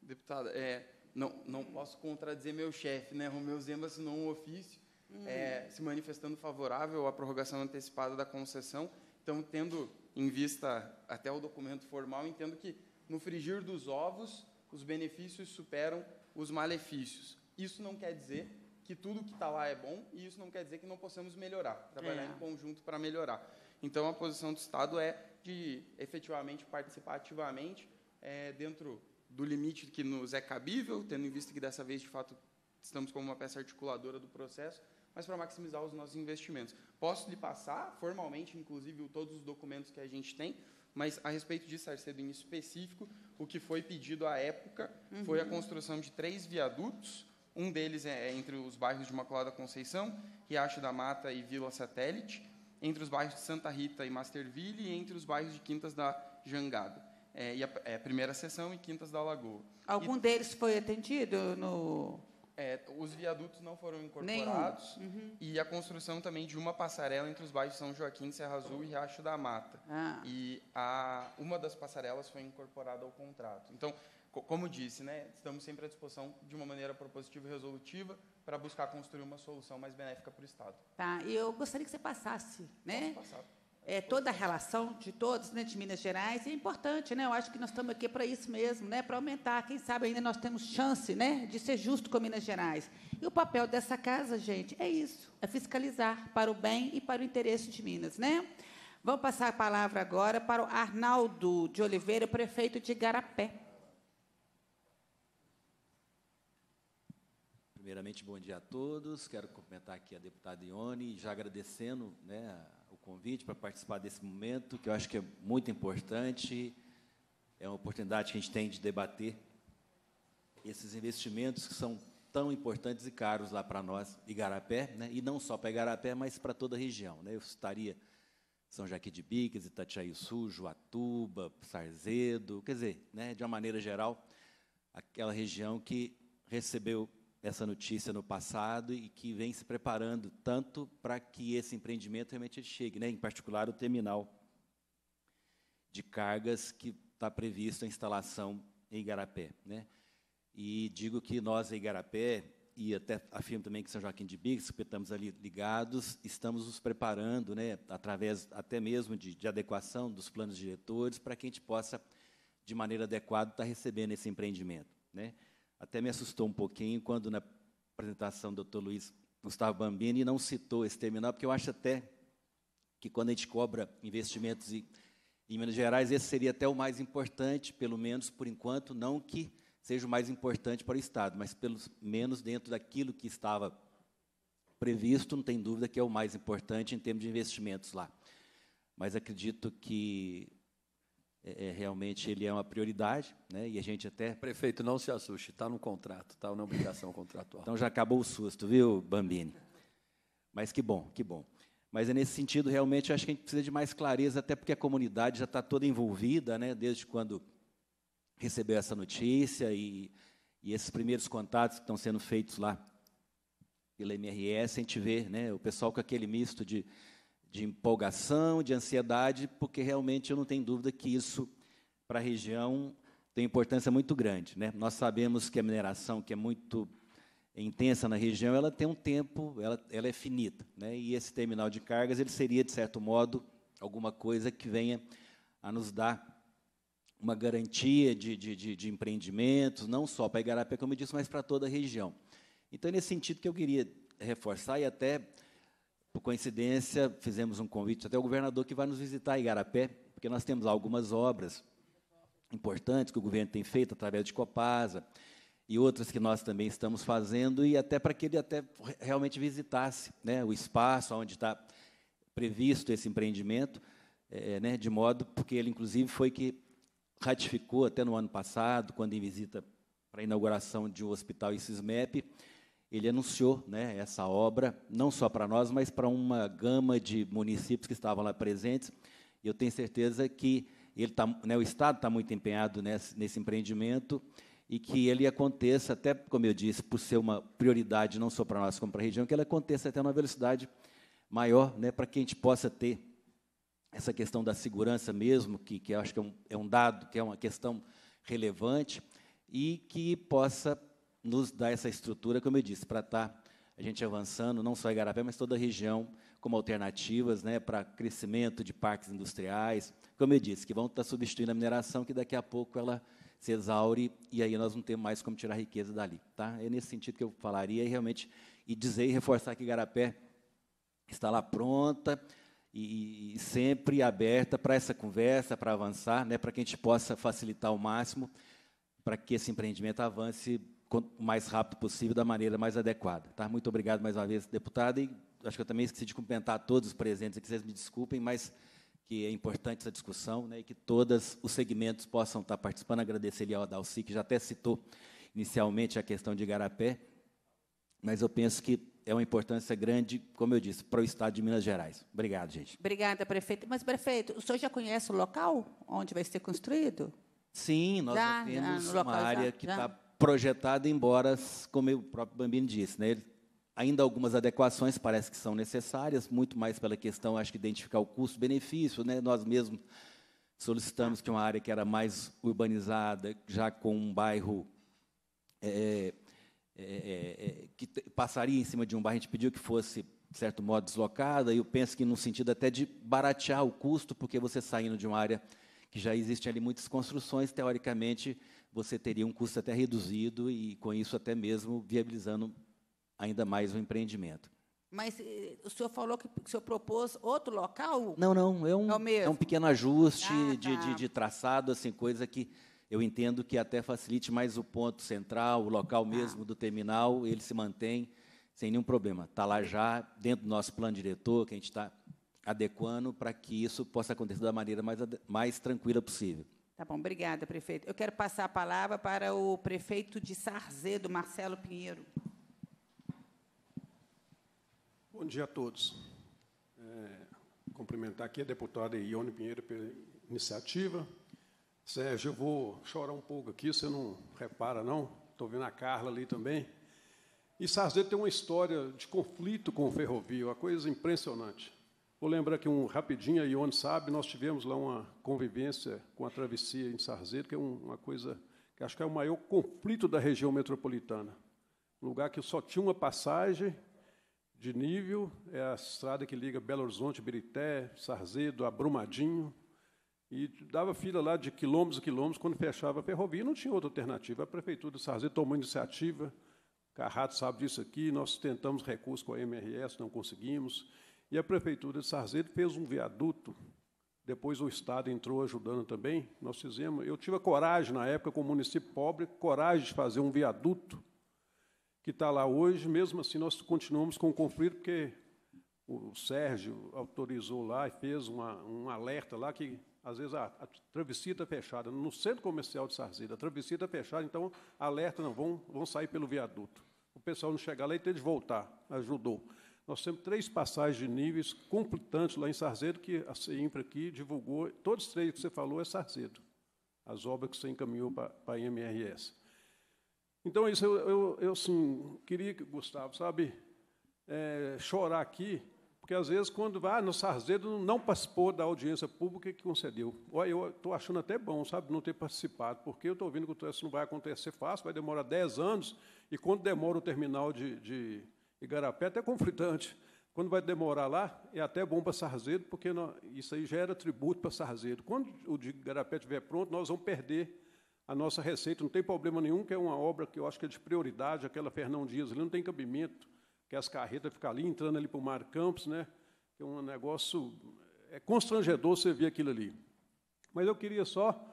Deputada, é, não, não posso contradizer meu chefe, né? Romeu Zema assinou um ofício é, uhum. se manifestando favorável à prorrogação antecipada da concessão. Então, tendo em vista até o documento formal, entendo que no frigir dos ovos, os benefícios superam os malefícios. Isso não quer dizer que tudo que está lá é bom, e isso não quer dizer que não possamos melhorar, trabalhar é. em conjunto para melhorar. Então, a posição do Estado é de efetivamente participar ativamente é, dentro do limite que nos é cabível, tendo em vista que dessa vez, de fato, estamos como uma peça articuladora do processo, mas para maximizar os nossos investimentos. Posso lhe passar formalmente, inclusive, todos os documentos que a gente tem, mas a respeito de Sarcedo em específico, o que foi pedido à época uhum. foi a uhum. construção de três viadutos, um deles é, é entre os bairros de Maculada Conceição, Riacho da Mata e Vila Satélite, entre os bairros de Santa Rita e Masterville e entre os bairros de Quintas da Jangada é, e a, é, primeira sessão e Quintas da Lagoa. Algum e, deles foi atendido no... É, os viadutos não foram incorporados uhum. e a construção também de uma passarela entre os bairros São Joaquim, Serra Azul e Riacho da Mata. Ah. E a, uma das passarelas foi incorporada ao contrato. Então, co como disse, né, estamos sempre à disposição de uma maneira propositiva e resolutiva para buscar construir uma solução mais benéfica para o Estado. Tá, e eu gostaria que você passasse, né? Posso passar é, toda a relação de todos né, de Minas Gerais é importante, né? Eu acho que nós estamos aqui para isso mesmo, né? Para aumentar, quem sabe ainda nós temos chance, né, de ser justo com Minas Gerais. E o papel dessa casa, gente, é isso, é fiscalizar para o bem e para o interesse de Minas, né? Vamos passar a palavra agora para o Arnaldo de Oliveira, prefeito de Garapé. Primeiramente, bom dia a todos. Quero cumprimentar aqui a deputada Ione, já agradecendo né, convite para participar desse momento, que eu acho que é muito importante. É uma oportunidade que a gente tem de debater esses investimentos que são tão importantes e caros lá para nós, Igarapé, né? e não só para Igarapé, mas para toda a região. Né? Eu estaria São Jaquim de Bicas, Itatiaí Sul, Atuba, Sarzedo, quer dizer, né, de uma maneira geral, aquela região que recebeu essa notícia no passado e que vem se preparando tanto para que esse empreendimento realmente chegue, né? em particular o terminal de cargas que está previsto a instalação em Igarapé. Né? E digo que nós em Igarapé, e até afirmo também que São Joaquim de Bicos, que estamos ali ligados, estamos nos preparando, né, através até mesmo de, de adequação dos planos diretores, para que a gente possa, de maneira adequada, estar tá recebendo esse empreendimento. Né? Até me assustou um pouquinho quando na apresentação do Dr. Luiz Gustavo Bambini não citou esse terminal, porque eu acho até que quando a gente cobra investimentos em, em Minas Gerais, esse seria até o mais importante, pelo menos por enquanto, não que seja o mais importante para o Estado, mas pelo menos dentro daquilo que estava previsto, não tem dúvida que é o mais importante em termos de investimentos lá. Mas acredito que é, é, realmente ele é uma prioridade, né? E a gente até prefeito não se assuste, está no contrato, está na é obrigação contratual. então já acabou o susto, viu, Bambini? Mas que bom, que bom. Mas é nesse sentido realmente acho que a gente precisa de mais clareza, até porque a comunidade já está toda envolvida, né? Desde quando recebeu essa notícia e, e esses primeiros contatos que estão sendo feitos lá pela MRS, a gente vê, né? O pessoal com aquele misto de de empolgação, de ansiedade, porque realmente eu não tenho dúvida que isso, para a região, tem importância muito grande. Né? Nós sabemos que a mineração, que é muito intensa na região, ela tem um tempo, ela, ela é finita. Né? E esse terminal de cargas ele seria, de certo modo, alguma coisa que venha a nos dar uma garantia de, de, de, de empreendimentos, não só para Igarapé, como eu disse, mas para toda a região. Então, é nesse sentido que eu queria reforçar e até por coincidência, fizemos um convite até o governador que vai nos visitar em Igarapé, porque nós temos algumas obras importantes que o governo tem feito através de Copasa e outras que nós também estamos fazendo e até para que ele até realmente visitasse né, o espaço onde está previsto esse empreendimento, é, é, né, de modo porque ele inclusive foi que ratificou até no ano passado, quando em visita para a inauguração de um hospital em Cismep, ele anunciou né, essa obra, não só para nós, mas para uma gama de municípios que estavam lá presentes. E eu tenho certeza que ele tá, né, o Estado está muito empenhado nesse, nesse, empreendimento e que ele aconteça, até como eu disse, por ser uma prioridade não só para nós, como para a região, que ele aconteça até uma velocidade maior, né, para que a gente possa ter essa questão da segurança mesmo, que, que acho que é um, é um dado, que é uma questão relevante, e que possa nos dá essa estrutura, como eu disse, para estar tá a gente avançando, não só em Igarapé, mas toda a região, como alternativas né, para crescimento de parques industriais, como eu disse, que vão estar tá substituindo a mineração, que daqui a pouco ela se exaure e aí nós não temos mais como tirar riqueza dali. Tá? É nesse sentido que eu falaria e realmente e dizer e reforçar que Igarapé está lá pronta e, e sempre aberta para essa conversa, para avançar, né, para que a gente possa facilitar ao máximo para que esse empreendimento avance o mais rápido possível, da maneira mais adequada. Tá? Muito obrigado mais uma vez, deputada, e acho que eu também esqueci de cumprimentar todos os presentes aqui, vocês me desculpem, mas que é importante essa discussão né, e que todos os segmentos possam estar participando. Agradecer ao Adalci, que já até citou inicialmente a questão de Garapé, mas eu penso que é uma importância grande, como eu disse, para o Estado de Minas Gerais. Obrigado, gente. Obrigada, prefeito. Mas, prefeito, o senhor já conhece o local onde vai ser construído? Sim, nós já, temos já, uma área já, que está projetado embora, como o próprio bambino disse, né, ainda algumas adequações parece que são necessárias, muito mais pela questão, acho que, identificar o custo-benefício. Né, nós mesmos solicitamos que uma área que era mais urbanizada, já com um bairro é, é, é, é, é que passaria em cima de um bairro, a gente pediu que fosse, de certo modo, deslocada, e eu penso que no sentido até de baratear o custo, porque você saindo de uma área que já existem ali muitas construções, teoricamente, você teria um custo até reduzido e, com isso, até mesmo viabilizando ainda mais o empreendimento. Mas eh, o senhor falou que o senhor propôs outro local? Não, não. É um, é, é um pequeno ajuste ah, de, tá. de, de, traçado, assim, coisa que eu entendo que até facilite mais o ponto central, o local tá. mesmo ah. do terminal, ele se mantém sem nenhum problema. Está lá já, dentro do nosso plano diretor, que a gente está adequando para que isso possa acontecer da maneira mais, mais tranquila possível. Tá bom, obrigada, prefeito. Eu quero passar a palavra para o prefeito de Sarzedo, Marcelo Pinheiro. Bom dia a todos. É, cumprimentar aqui a deputada Ione Pinheiro pela iniciativa. Sérgio, eu vou chorar um pouco aqui, você não repara, não? Estou vendo a Carla ali também. E Sarzedo tem uma história de conflito com o ferrovio, uma coisa impressionante. Vou lembrar que um rapidinho, a Ione sabe, nós tivemos lá uma convivência com a travessia em Sarzedo, que é um, uma coisa que acho que é o maior conflito da região metropolitana. Um lugar que só tinha uma passagem de nível, é a estrada que liga Belo Horizonte, Birité, Sarzedo, Abrumadinho, e dava fila lá de quilômetros e quilômetros, quando fechava a ferrovia, não tinha outra alternativa. A prefeitura de Sarzedo tomou iniciativa, Carrato sabe disso aqui, nós tentamos recurso com a MRS, não conseguimos. E a prefeitura de Sarzedo fez um viaduto. Depois o Estado entrou ajudando também. Nós fizemos. Eu tive a coragem, na época, como município pobre, coragem de fazer um viaduto que está lá hoje. Mesmo assim, nós continuamos com o conflito, porque o Sérgio autorizou lá e fez uma, um alerta lá que às vezes a, a travessia está é fechada, no centro comercial de Sarzedo, a travessia está é fechada, então alerta, não, vão, vão sair pelo viaduto. O pessoal não chegar lá e tem de voltar, ajudou. Nós temos três passagens de níveis completantes lá em Sarzedo, que a CEIMPRA aqui divulgou. Todos os três que você falou é Sarzedo, as obras que você encaminhou para a MRS. Então, isso eu, eu, eu assim, queria, que, Gustavo, sabe, é, chorar aqui, porque às vezes quando vai, ah, no Sarzedo não participou da audiência pública que concedeu. Olha, eu estou achando até bom, sabe, não ter participado, porque eu estou ouvindo que isso não vai acontecer fácil, vai demorar 10 anos, e quando demora o terminal de, de Igarapé é até conflitante. Quando vai demorar lá, é até bom para Sarzedo, porque isso aí gera tributo para Sarzedo. Quando o de Igarapé estiver pronto, nós vamos perder a nossa receita. Não tem problema nenhum, que é uma obra que eu acho que é de prioridade, aquela Fernão Dias ali não tem cabimento, que as carretas ficam ali, entrando ali para o Mar Campos, né? que é um negócio... É constrangedor você ver aquilo ali. Mas eu queria só...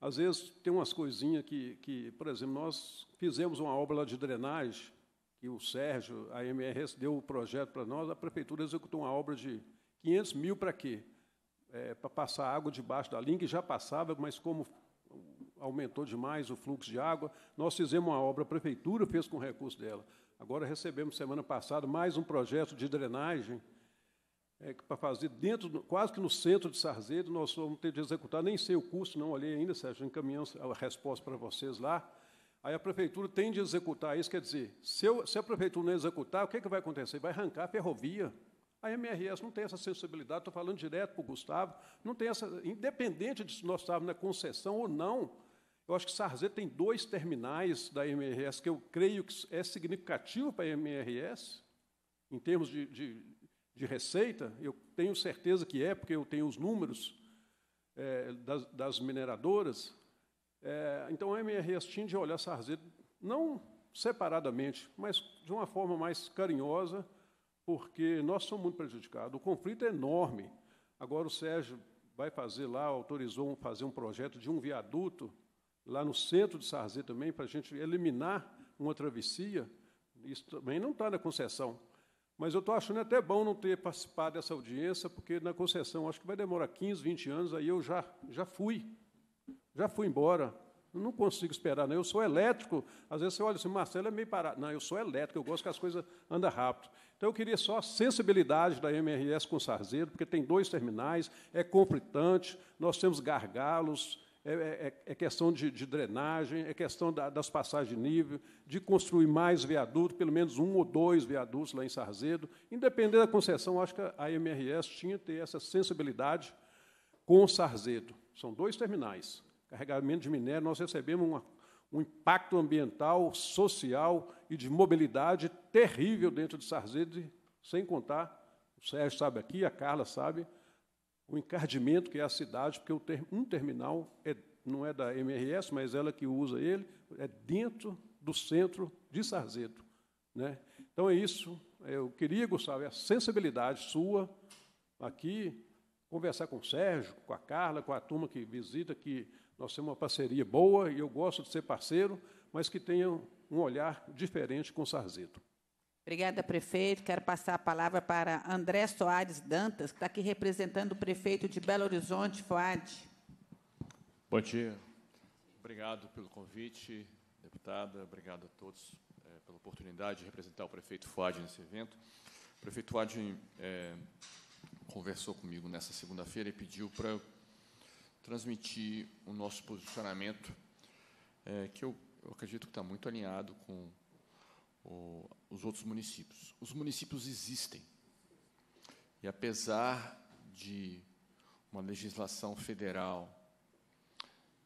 Às vezes tem umas coisinhas que, que, por exemplo, nós fizemos uma obra lá de drenagem que o Sérgio, a MRS, deu o projeto para nós, a prefeitura executou uma obra de 500 mil para quê? É, para passar água debaixo da linha, que já passava, mas como aumentou demais o fluxo de água, nós fizemos uma obra, a prefeitura fez com o recurso dela. Agora recebemos, semana passada, mais um projeto de drenagem, é, para fazer dentro, quase que no centro de Sarzedo, nós vamos ter de executar, nem sei o custo, não olhei ainda, Sérgio, encaminhamos a resposta para vocês lá, Aí a prefeitura tem de executar isso, quer dizer, se, eu, se a prefeitura não executar, o que, é que vai acontecer? Vai arrancar a ferrovia. A MRS não tem essa sensibilidade, estou falando direto para o Gustavo, não tem essa. Independente de se nós estávamos na concessão ou não, eu acho que Sarzê tem dois terminais da MRS, que eu creio que é significativo para a MRS, em termos de, de, de receita, eu tenho certeza que é, porque eu tenho os números é, das, das mineradoras, é, então, a M.R. Estind de olhar Sarzedo, não separadamente, mas de uma forma mais carinhosa, porque nós somos muito prejudicados. O conflito é enorme. Agora o Sérgio vai fazer lá, autorizou fazer um projeto de um viaduto lá no centro de Sarzê também, para a gente eliminar uma travessia. Isso também não está na concessão. Mas eu estou achando até bom não ter participado dessa audiência, porque na concessão acho que vai demorar 15, 20 anos, aí eu já, já fui já fui embora. Eu não consigo esperar, não. Eu sou elétrico. Às vezes você olha assim, Marcelo é meio parado. Não, eu sou elétrico, eu gosto que as coisas andem rápido. Então eu queria só a sensibilidade da MRS com Sarzedo, porque tem dois terminais, é conflitante, nós temos gargalos, é, é, é, é questão de, de, drenagem, é questão da, das passagens de nível, de construir mais viaduto, pelo menos um ou dois viadutos lá em Sarzedo. Independente da concessão, acho que a MRS tinha que ter essa sensibilidade com Sarzedo. São dois terminais carregamento de minério, nós recebemos uma, um impacto ambiental, social e de mobilidade terrível dentro de Sarzedo, sem contar, o Sérgio sabe aqui, a Carla sabe, o encardimento que é a cidade, porque ter, um terminal é, não é da MRS, mas ela que usa ele, é dentro do centro de Sarzedo. Né? Então é isso. Eu queria, Gustavo, é a sensibilidade sua aqui, conversar com o Sérgio, com a Carla, com a turma que visita, que nós temos uma parceria boa e eu gosto de ser parceiro, mas que tenha um olhar diferente com o Sarzeto. Obrigada, prefeito. Quero passar a palavra para André Soares Dantas, que está aqui representando o prefeito de Belo Horizonte, Foade. Bom dia. Obrigado pelo convite, deputada. Obrigado a todos é, pela oportunidade de representar o prefeito Foade nesse evento. O prefeito Foade eh, é, conversou comigo nessa segunda-feira e pediu para transmitir o nosso posicionamento, é, que eu, eu, acredito que está muito alinhado com o, os outros municípios. Os municípios existem. E apesar de uma legislação federal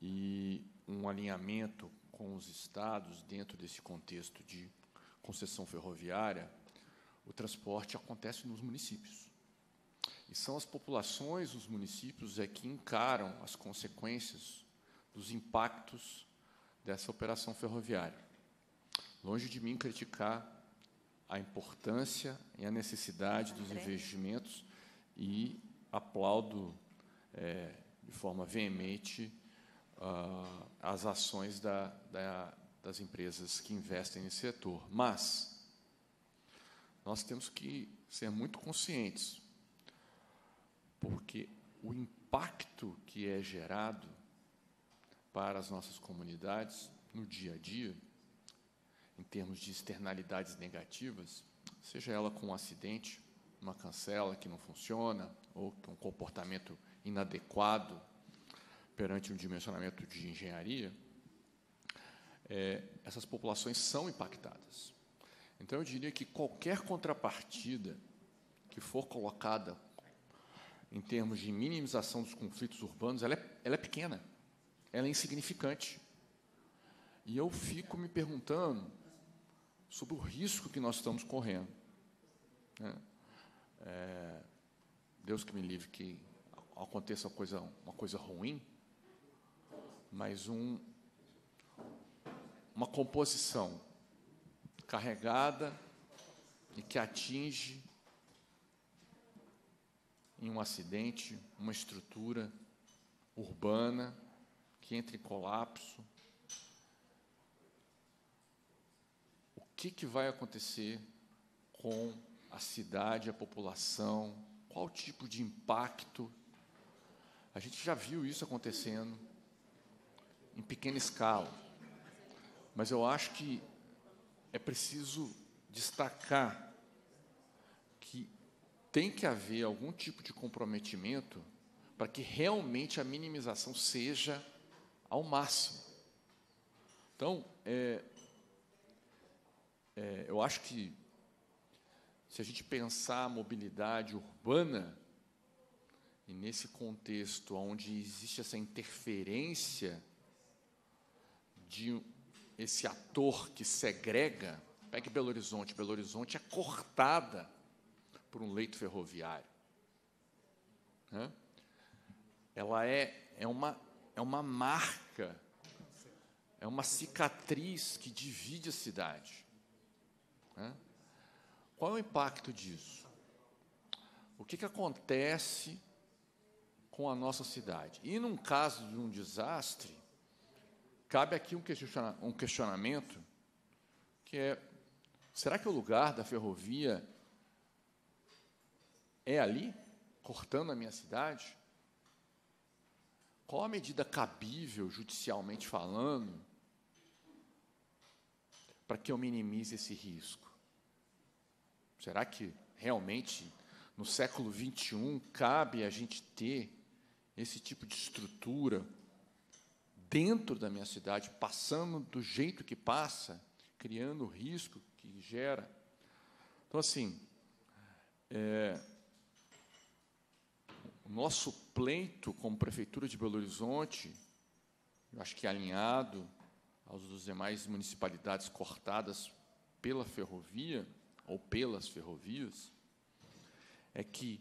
e um alinhamento com os estados dentro desse contexto de concessão ferroviária, o transporte acontece nos municípios. E são as populações, os municípios, é que encaram as consequências dos impactos dessa operação ferroviária. Longe de mim criticar a importância e a necessidade dos investimentos e aplaudo é, de forma veemente uh, as ações da, da, das empresas que investem nesse setor. Mas nós temos que ser muito conscientes porque o impacto que é gerado para as nossas comunidades no dia a dia, em termos de externalidades negativas, seja ela com um acidente, uma cancela que não funciona, ou com um comportamento inadequado perante um dimensionamento de engenharia, é, essas populações são impactadas. Então, eu diria que qualquer contrapartida que for colocada em termos de minimização dos conflitos urbanos, ela é, ela é pequena, ela é insignificante. E eu fico me perguntando sobre o risco que nós estamos correndo. Né? É, Deus que me livre que aconteça uma coisa, uma coisa ruim, mas um, uma composição carregada e que atinge em um acidente, uma estrutura urbana que entra em colapso. O que, que vai acontecer com a cidade, a população? Qual tipo de impacto? A gente já viu isso acontecendo em pequena escala, mas eu acho que é preciso destacar que tem que haver algum tipo de comprometimento para que realmente a minimização seja ao máximo. Então, é, é, eu acho que se a gente pensar a mobilidade urbana e nesse contexto onde existe essa interferência de esse ator que segrega, pegue Belo Horizonte, Belo Horizonte é cortada por um leito ferroviário. Ela é, é, uma, é uma marca, é uma cicatriz que divide a cidade. Qual é o impacto disso? O que, que acontece com a nossa cidade? E num caso de um desastre, cabe aqui um questionamento que é: será que o lugar da ferrovia é ali? Cortando a minha cidade? Qual a medida cabível, judicialmente falando, para que eu minimize esse risco? Será que realmente no século XXI cabe a gente ter esse tipo de estrutura dentro da minha cidade, passando do jeito que passa, criando o risco que gera? Então, assim, é, o nosso pleito como Prefeitura de Belo Horizonte, eu acho que alinhado aos dos demais municipalidades cortadas pela ferrovia, ou pelas ferrovias, é que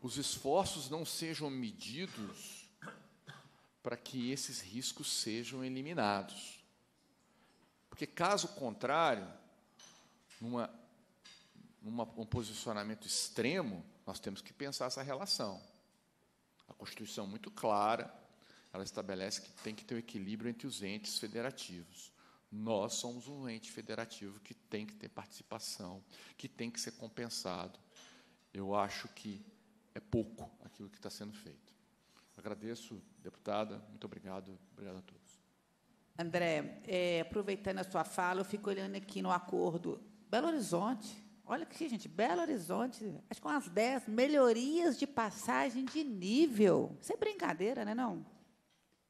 os esforços não sejam medidos para que esses riscos sejam eliminados. Porque, caso contrário, numa, numa um posicionamento extremo, nós temos que pensar essa relação. A Constituição, é muito clara, ela estabelece que tem que ter um equilíbrio entre os entes federativos. Nós somos um ente federativo que tem que ter participação, que tem que ser compensado. Eu acho que é pouco aquilo que está sendo feito. Agradeço, deputada. Muito obrigado. Obrigado a todos. André, é, aproveitando a sua fala, eu fico olhando aqui no acordo Belo Horizonte Olha aqui, gente, Belo Horizonte, acho que umas 10 melhorias de passagem de nível. Isso é brincadeira, né, não?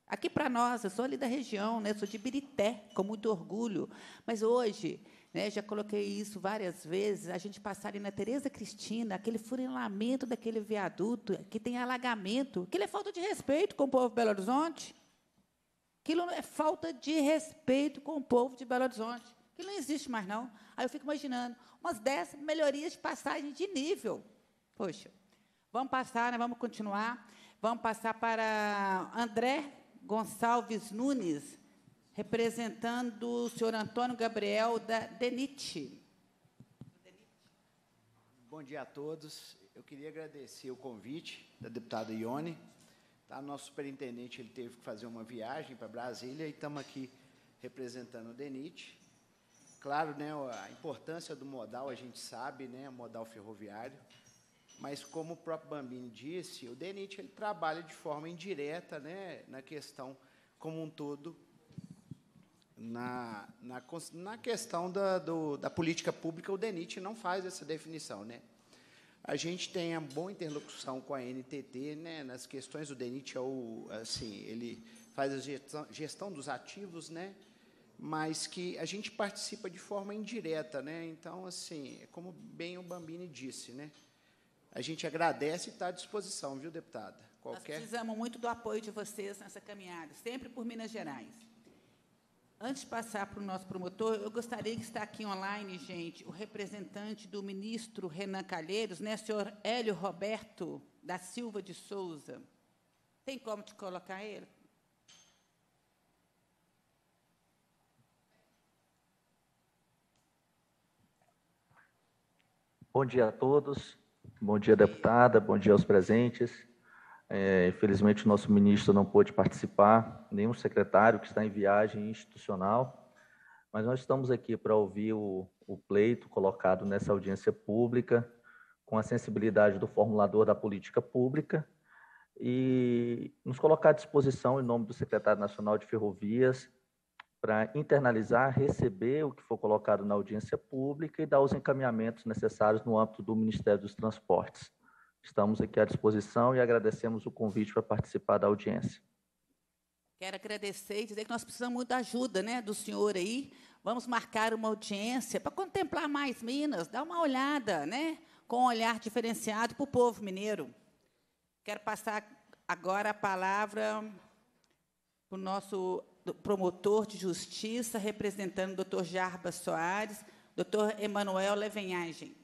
Aqui para nós, eu sou ali da região, né, sou de Birité, com muito orgulho. Mas hoje, né, já coloquei isso várias vezes, a gente passar ali na Tereza Cristina, aquele furinamento daquele viaduto, que tem alagamento, aquilo é falta de respeito com o povo de Belo Horizonte. Aquilo é falta de respeito com o povo de Belo Horizonte. Aquilo não existe mais, não. Aí eu fico imaginando, umas 10 melhorias de passagem de nível. Poxa, vamos passar, né? vamos continuar. Vamos passar para André Gonçalves Nunes, representando o senhor Antônio Gabriel da DENIT. Bom dia a todos. Eu queria agradecer o convite da deputada Ione. Tá, nosso superintendente ele teve que fazer uma viagem para Brasília e estamos aqui representando o DENIT. Claro, né, a importância do modal a gente sabe, né, modal ferroviário, mas como o próprio Bambini disse, o DENIT ele trabalha de forma indireta né, na questão como um todo, na, na, na questão da, do, da política pública, o DENIT não faz essa definição. Né? A gente tem uma boa interlocução com a NTT né, nas questões, o DENIT é o, assim, ele faz a gestão, gestão dos ativos, né, mas que a gente participa de forma indireta, né? Então, assim, é como bem o Bambini disse, né? A gente agradece e está à disposição, viu, deputada? Qualquer... Nós precisamos muito do apoio de vocês nessa caminhada, sempre por Minas Gerais. Antes de passar para o nosso promotor, eu gostaria que está aqui online, gente, o representante do ministro Renan Calheiros, né, senhor Hélio Roberto da Silva de Souza. Tem como te colocar ele? Bom dia a todos. Bom dia, deputada. Bom dia aos presentes. É, infelizmente, o nosso ministro não pôde participar, nenhum secretário que está em viagem institucional, mas nós estamos aqui para ouvir o, o pleito colocado nessa audiência pública, com a sensibilidade do formulador da política pública, e nos colocar à disposição, em nome do secretário nacional de Ferrovias, para internalizar, receber o que for colocado na audiência pública e dar os encaminhamentos necessários no âmbito do Ministério dos Transportes. Estamos aqui à disposição e agradecemos o convite para participar da audiência. Quero agradecer e dizer que nós precisamos muito da ajuda né, do senhor aí. Vamos marcar uma audiência para contemplar mais Minas, dar uma olhada, né, com um olhar diferenciado para o povo mineiro. Quero passar agora a palavra para o nosso promotor de justiça, representando o doutor Jarbas Soares, doutor Emanuel Levenhagem.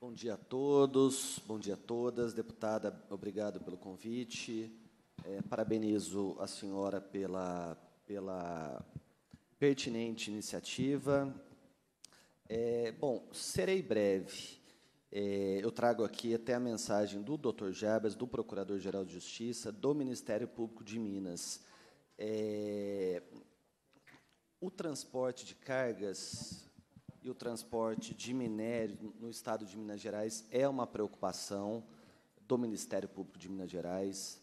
Bom dia a todos, bom dia a todas. Deputada, obrigado pelo convite. É, parabenizo a senhora pela, pela pertinente iniciativa. É, bom, serei breve. É, eu trago aqui até a mensagem do Dr. Jabas, do Procurador-Geral de Justiça, do Ministério Público de Minas. É, o transporte de cargas e o transporte de minério no estado de Minas Gerais é uma preocupação do Ministério Público de Minas Gerais.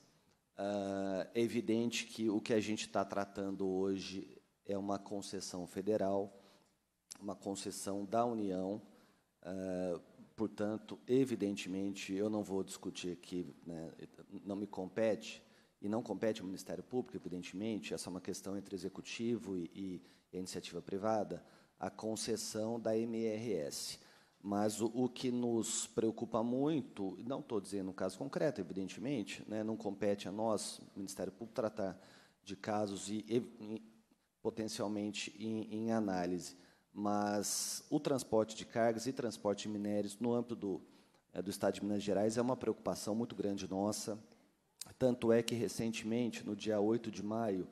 Uh, é evidente que o que a gente está tratando hoje é uma concessão federal, uma concessão da União. Uh, Portanto, evidentemente, eu não vou discutir aqui, né, não me compete, e não compete ao Ministério Público, evidentemente, essa é uma questão entre executivo e, e iniciativa privada, a concessão da MRS. Mas o, o, que nos preocupa muito, não estou dizendo um caso concreto, evidentemente, né, não compete a nós, Ministério Público, tratar de casos e, e potencialmente em, em análise mas o transporte de cargas e transporte de minérios no âmbito do, é, do Estado de Minas Gerais é uma preocupação muito grande nossa. Tanto é que, recentemente, no dia 8 de maio,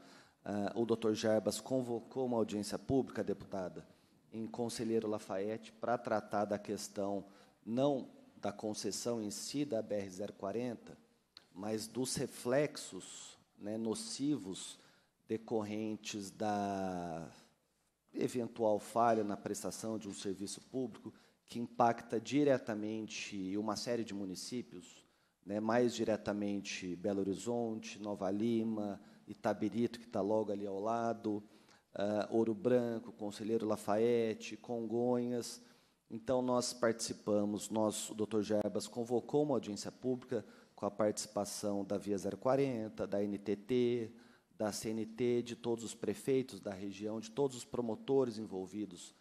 uh, o doutor Jarbas convocou uma audiência pública, deputada, em Conselheiro Lafayette, para tratar da questão não da concessão em si da BR-040, mas dos reflexos né, nocivos decorrentes da eventual falha na prestação de um serviço público que impacta diretamente uma série de municípios, né, mais diretamente Belo Horizonte, Nova Lima, Itabirito, que está logo ali ao lado, uh, Ouro Branco, Conselheiro Lafayette, Congonhas. Então, nós participamos, nós, o doutor Gerbas convocou uma audiência pública com a participação da Via 040, da NTT, da CNT, de todos os prefeitos da região, de todos os promotores envolvidos,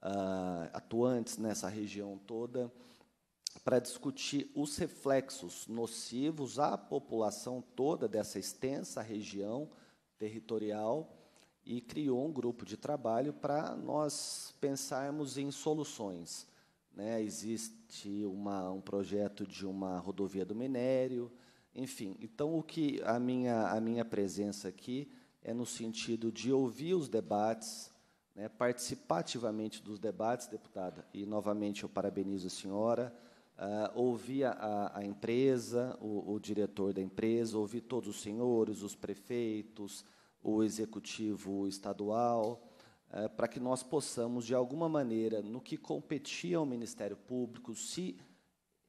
uh, atuantes nessa região toda, para discutir os reflexos nocivos à população toda dessa extensa região territorial e criou um grupo de trabalho para nós pensarmos em soluções. Né? Existe uma, um projeto de uma rodovia do minério, enfim, então o que a minha, a minha presença aqui é no sentido de ouvir os debates, né, participativamente dos debates, deputada, e novamente eu parabenizo a senhora, uh, ouvir a, a empresa, o, o, diretor da empresa, ouvir todos os senhores, os prefeitos, o executivo estadual, uh, para que nós possamos, de alguma maneira, no que competia ao Ministério Público, se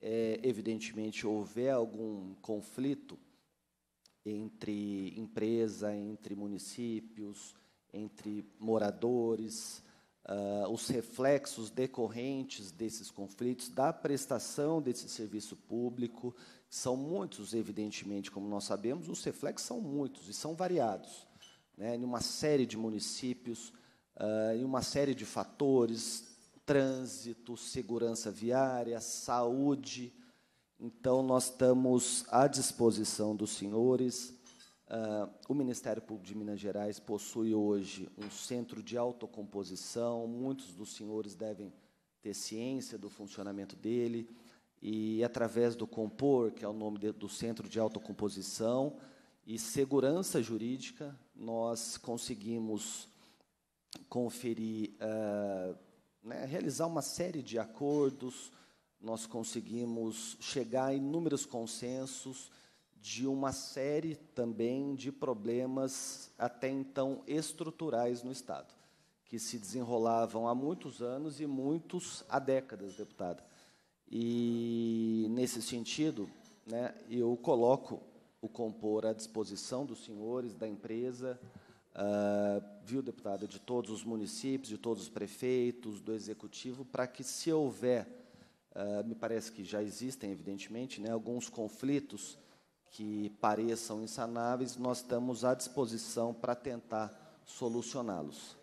é, evidentemente, houver algum conflito entre empresa, entre municípios, entre moradores, uh, os reflexos decorrentes desses conflitos, da prestação desse serviço público, são muitos, evidentemente, como nós sabemos, os reflexos são muitos e são variados. Né, em uma série de municípios, uh, em uma série de fatores, trânsito, segurança viária, saúde. Então, nós estamos à disposição dos senhores. Uh, o Ministério Público de Minas Gerais possui hoje um centro de autocomposição, muitos dos senhores devem ter ciência do funcionamento dele, e através do COMPOR, que é o nome de, do Centro de Autocomposição e Segurança Jurídica, nós conseguimos conferir uh, né, realizar uma série de acordos, nós conseguimos chegar a inúmeros consensos de uma série também de problemas até então estruturais no Estado, que se desenrolavam há muitos anos e muitos há décadas, deputada. E, nesse sentido, né, eu coloco o compor à disposição dos senhores, da empresa, ah, viu, deputada, de todos os municípios, de todos os prefeitos, do executivo, para que, se houver, uh, me parece que já existem, evidentemente, né, alguns conflitos que pareçam insanáveis, nós estamos à disposição para tentar solucioná-los.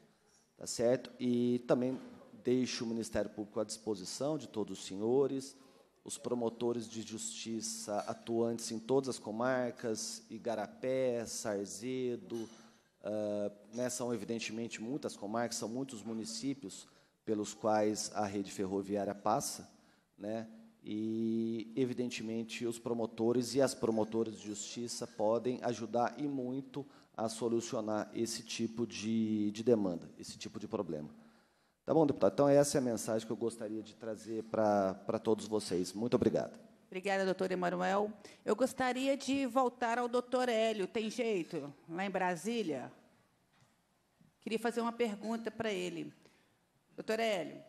Tá certo? E também deixo o Ministério Público à disposição de todos os senhores, os promotores de justiça atuantes em todas as comarcas, Igarapé, Sarzedo, ah, né, são, evidentemente, muitas comarcas, são muitos municípios pelos quais a rede ferroviária passa, né, e, evidentemente, os promotores e as promotoras de justiça podem ajudar e muito a solucionar esse tipo de, de demanda, esse tipo de problema. Tá bom, deputado? Então, essa é a mensagem que eu gostaria de trazer para todos vocês. Muito obrigado. Obrigada, doutor Emanuel. Eu gostaria de voltar ao doutor Hélio. Tem jeito? Lá em Brasília? Queria fazer uma pergunta para ele. Doutor Hélio,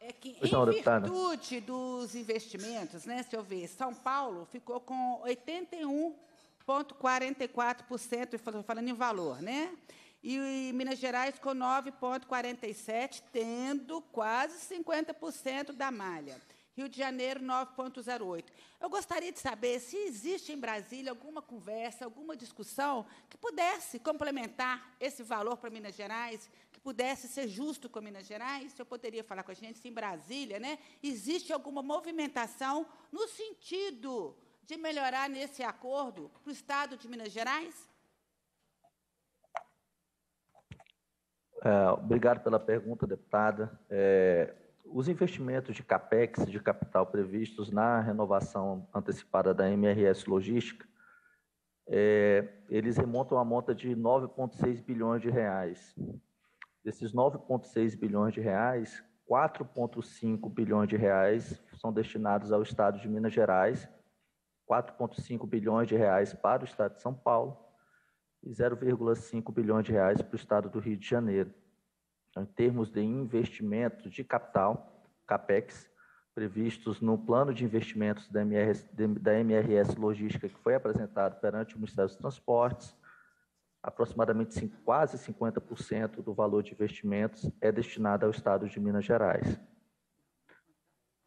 é que, em virtude dos investimentos, né, se eu ver, São Paulo ficou com 81,44%, falando em valor, né? E Minas Gerais com 9,47%, tendo quase 50% da malha. Rio de Janeiro 9.08. Eu gostaria de saber se existe em Brasília alguma conversa, alguma discussão que pudesse complementar esse valor para Minas Gerais, que pudesse ser justo com Minas Gerais. Se eu poderia falar com a gente se em Brasília, né? Existe alguma movimentação no sentido de melhorar nesse acordo para o Estado de Minas Gerais? É, obrigado pela pergunta, deputada. É, os investimentos de CAPEX, de capital previstos na renovação antecipada da MRS Logística, é, eles remontam a monta de 9,6 bilhões de reais. Desses 9,6 bilhões de reais, 4,5 bilhões de reais são destinados ao Estado de Minas Gerais, 4,5 bilhões de reais para o Estado de São Paulo e 0,5 bilhões de reais para o Estado do Rio de Janeiro em termos de investimento de capital, CAPEX, previstos no plano de investimentos da MRS, da MRS Logística que foi apresentado perante o Ministério dos Transportes, aproximadamente quase 50% do valor de investimentos é destinado ao Estado de Minas Gerais.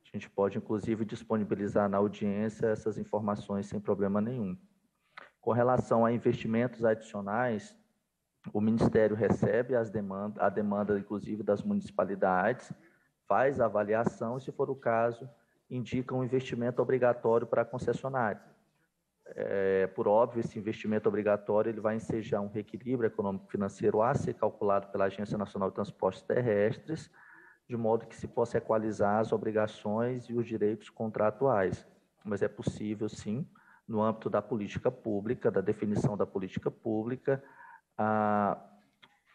A gente pode, inclusive, disponibilizar na audiência essas informações sem problema nenhum. Com relação a investimentos adicionais, o Ministério recebe as demandas, a demanda, inclusive, das municipalidades, faz a avaliação e, se for o caso, indica um investimento obrigatório para a concessionária. É, por óbvio, esse investimento obrigatório ele vai ensejar um reequilíbrio econômico-financeiro a ser calculado pela Agência Nacional de Transportes Terrestres, de modo que se possa equalizar as obrigações e os direitos contratuais. Mas é possível, sim, no âmbito da política pública, da definição da política pública, a,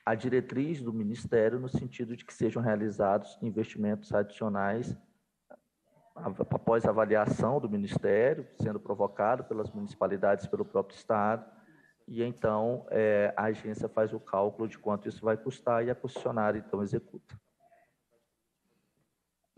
a diretriz do Ministério no sentido de que sejam realizados investimentos adicionais após avaliação do Ministério, sendo provocado pelas municipalidades, pelo próprio Estado, e então é, a agência faz o cálculo de quanto isso vai custar e a concessionária então executa.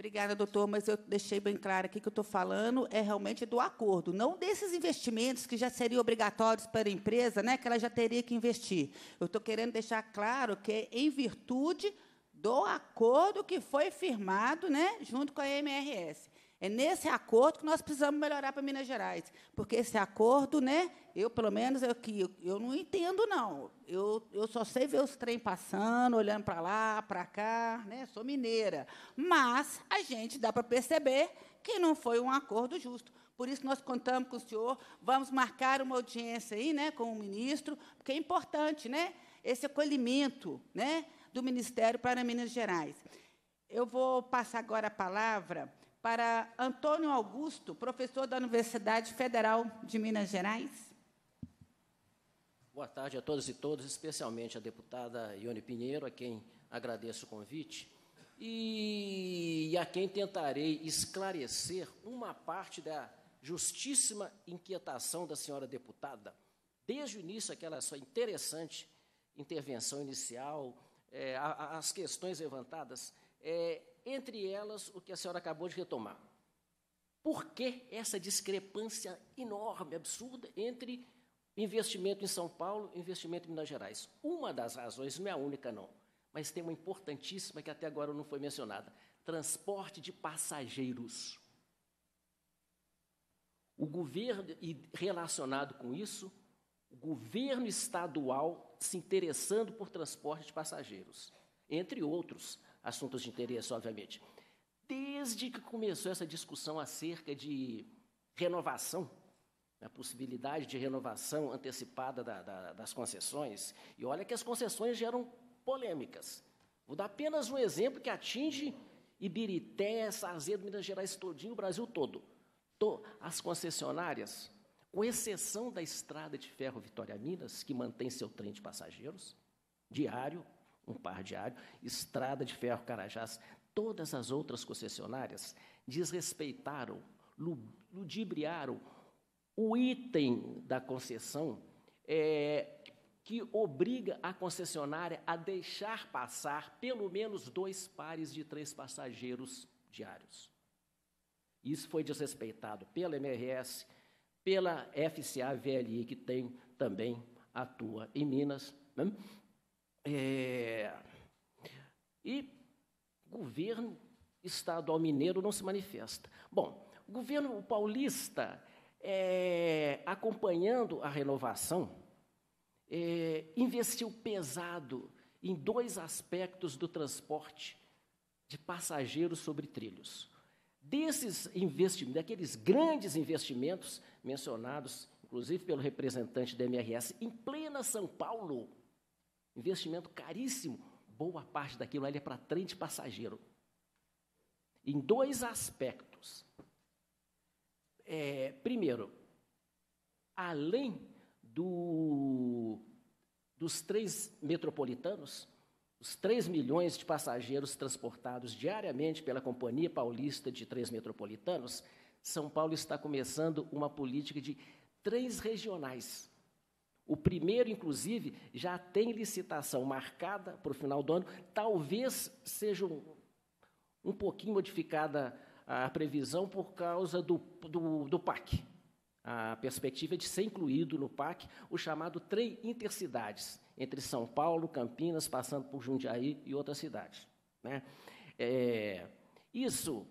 Obrigada, doutor, mas eu deixei bem claro aqui que eu estou falando é realmente do acordo, não desses investimentos que já seriam obrigatórios para a empresa, né, que ela já teria que investir. Eu estou querendo deixar claro que é em virtude do acordo que foi firmado né, junto com a MRS. É nesse acordo que nós precisamos melhorar para Minas Gerais, porque esse acordo, né, eu pelo menos eu, eu, eu não entendo não. Eu, eu só sei ver os trem passando, olhando para lá, para cá, né? Sou mineira, mas a gente dá para perceber que não foi um acordo justo. Por isso nós contamos com o senhor, vamos marcar uma audiência aí, né, com o ministro, porque é importante, né, esse acolhimento, né, do Ministério para Minas Gerais. Eu vou passar agora a palavra para Antônio Augusto, professor da Universidade Federal de Minas Gerais. Boa tarde a todas e todos, especialmente a deputada Ione Pinheiro, a quem agradeço o convite, e a quem tentarei esclarecer uma parte da justíssima inquietação da senhora deputada, desde o início aquela sua interessante intervenção inicial, é, as questões levantadas, é, entre elas o que a senhora acabou de retomar. Por que essa discrepância enorme, absurda, entre investimento em São Paulo e investimento em Minas Gerais? Uma das razões, não é a única, não, mas tem uma importantíssima que até agora não foi mencionada: transporte de passageiros. O governo, e relacionado com isso, o governo estadual se interessando por transporte de passageiros, entre outros assuntos de interesse, obviamente. Desde que começou essa discussão acerca de renovação, a né, possibilidade de renovação antecipada da, da, das concessões, e olha que as concessões geram polêmicas. Vou dar apenas um exemplo que atinge Ibirité, Sarzedo, Minas Gerais todinho, o Brasil todo. As concessionárias, com exceção da estrada de ferro Vitória Minas, que mantém seu trem de passageiros diário, um par diário, Estrada de Ferro Carajás, todas as outras concessionárias desrespeitaram, ludibriaram o item da concessão é, que obriga a concessionária a deixar passar pelo menos dois pares de três passageiros diários. Isso foi desrespeitado pela MRS, pela FCA VLI, que tem também atua em Minas. Né? É, e governo estadual mineiro não se manifesta. Bom, o governo paulista, é, acompanhando a renovação, é, investiu pesado em dois aspectos do transporte de passageiros sobre trilhos. Desses investimentos, daqueles grandes investimentos mencionados, inclusive pelo representante da MRS, em plena São Paulo, investimento caríssimo, boa parte daquilo ali é para trem de passageiro. Em dois aspectos. É, primeiro, além do, dos três metropolitanos, os 3 milhões de passageiros transportados diariamente pela Companhia Paulista de Três Metropolitanos, São Paulo está começando uma política de trens regionais. O primeiro, inclusive, já tem licitação marcada para o final do ano. Talvez seja um, um pouquinho modificada a previsão por causa do, do, do PAC. A perspectiva é de ser incluído no PAC o chamado trem intercidades, entre São Paulo, Campinas, passando por Jundiaí e outras cidades. Né? É, isso,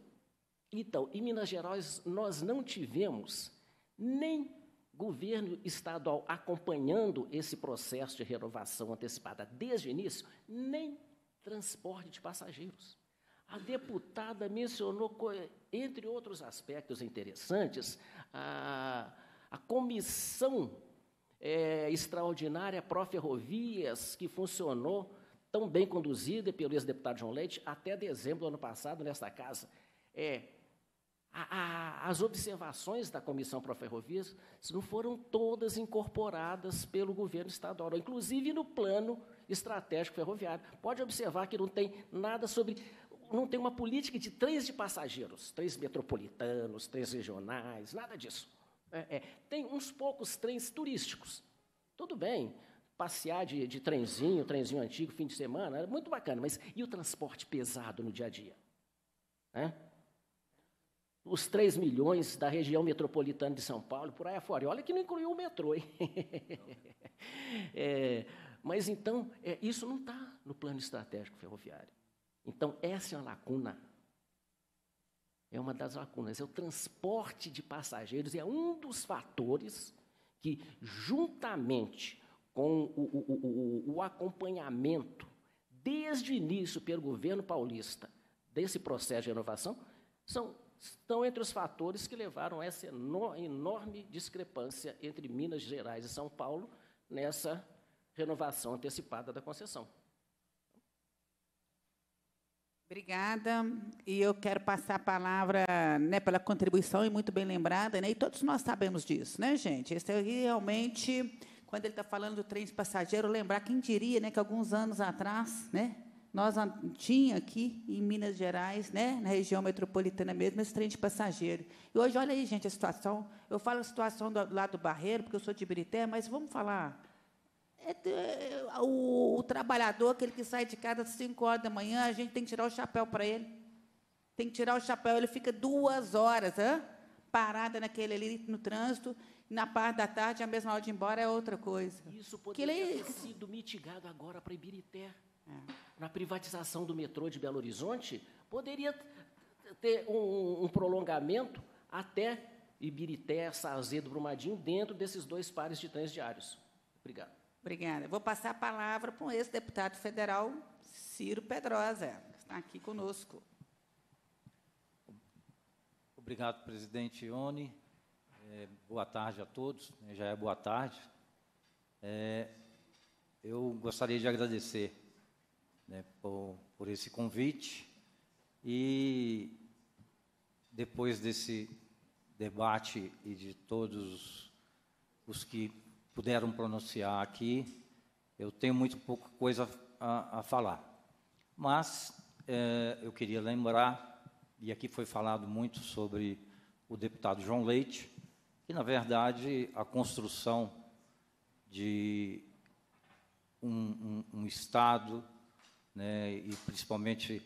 então, em Minas Gerais, nós não tivemos nem governo estadual acompanhando esse processo de renovação antecipada desde o início, nem transporte de passageiros. A deputada mencionou, entre outros aspectos interessantes, a, a comissão é, extraordinária pró-ferrovias, que funcionou tão bem conduzida pelo ex-deputado João Leite até dezembro do ano passado nesta casa. É, a, as observações da Comissão para Ferrovias não foram todas incorporadas pelo governo estadual, inclusive no plano estratégico ferroviário. Pode observar que não tem nada sobre. Não tem uma política de trens de passageiros, trens metropolitanos, trens regionais, nada disso. É, é, tem uns poucos trens turísticos. Tudo bem, passear de, de trenzinho, trenzinho antigo, fim de semana, é muito bacana, mas e o transporte pesado no dia a dia? Né? os 3 milhões da região metropolitana de São Paulo, por aí afora. E olha que não incluiu o metrô, hein? é, mas então, é, isso não está no plano estratégico ferroviário. Então, essa é uma lacuna. É uma das lacunas. É o transporte de passageiros, é um dos fatores que, juntamente com o, o, o, o acompanhamento, desde o início pelo governo paulista, desse processo de renovação, são estão entre os fatores que levaram a essa enorme discrepância entre Minas Gerais e São Paulo nessa renovação antecipada da concessão. Obrigada. E eu quero passar a palavra né, pela contribuição, e muito bem lembrada, né, e todos nós sabemos disso, né, gente? Esse é realmente, quando ele está falando do trem de passageiro, lembrar quem diria né, que alguns anos atrás, né, nós tinha aqui em Minas Gerais, né, na região metropolitana mesmo, esse trem de passageiro. E hoje, olha aí, gente, a situação. Eu falo a situação do, lá do Barreiro, porque eu sou de Ibirité, mas vamos falar. É, é, o, o, trabalhador, aquele que sai de casa às 5 horas da manhã, a gente tem que tirar o chapéu para ele. Tem que tirar o chapéu, ele fica duas horas hein? parada naquele ali no trânsito na parte da tarde, a mesma hora de ir embora é outra coisa. Isso poderia ele... ter sido mitigado agora para Ibirité. Na privatização do metrô de Belo Horizonte, poderia ter um, um prolongamento até Ibirité, Sarzedo, Brumadinho, dentro desses dois pares de trens diários. Obrigado. Obrigada. Vou passar a palavra para o ex-deputado federal Ciro Pedrosa, que está aqui conosco. Obrigado, presidente Ione. É, boa tarde a todos. Né? Já é boa tarde. É, eu gostaria de agradecer né, por, por esse convite. E depois desse debate e de todos os que puderam pronunciar aqui, eu tenho muito pouca coisa a, a falar. Mas é, eu queria lembrar, e aqui foi falado muito sobre o deputado João Leite, que, na verdade, a construção de um, um, um Estado né, e principalmente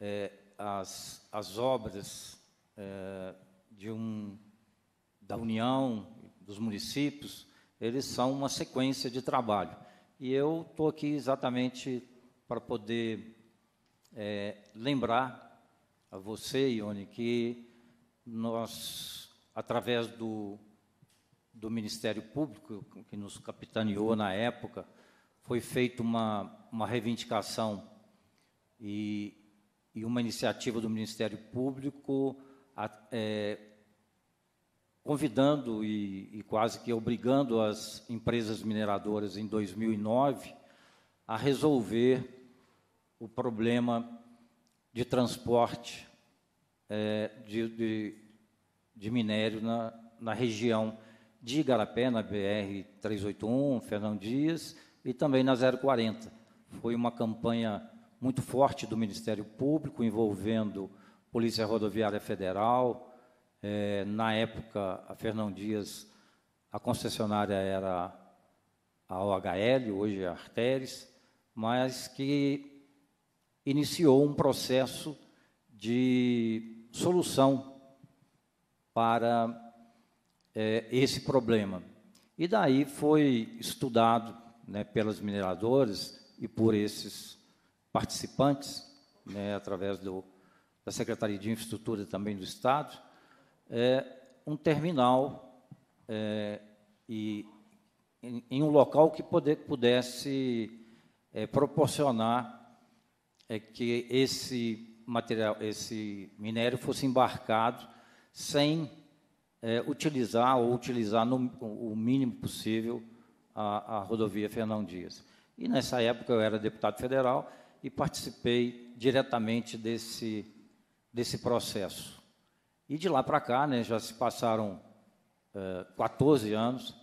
é, as, as obras é, de um, da União, dos municípios, eles são uma sequência de trabalho. E eu estou aqui exatamente para poder é, lembrar a você, Ione, que nós, através do, do Ministério Público, que nos capitaneou na época, foi feita uma, uma reivindicação e, e uma iniciativa do Ministério Público a, é, convidando e, e, quase que obrigando as empresas mineradoras em 2009 a resolver o problema de transporte é, de, de, de, minério na, na região de Igarapé, na BR-381, Fernão Dias, e também na 040. Foi uma campanha muito forte do Ministério Público, envolvendo Polícia Rodoviária Federal. É, na época, a Fernão Dias, a concessionária era a OHL, hoje é a Arteres mas que iniciou um processo de solução para é, esse problema. E daí foi estudado né, pelos mineradores e por esses participantes, né, através do, da Secretaria de Infraestrutura também do Estado, é um terminal é, e, em, em, um local que poder, pudesse é, proporcionar é, que esse material, esse minério fosse embarcado sem é, utilizar ou utilizar no, o mínimo possível a, a rodovia Fernão Dias. E nessa época eu era deputado federal e participei diretamente desse, desse processo. E de lá para cá, né, já se passaram eh, 14 anos,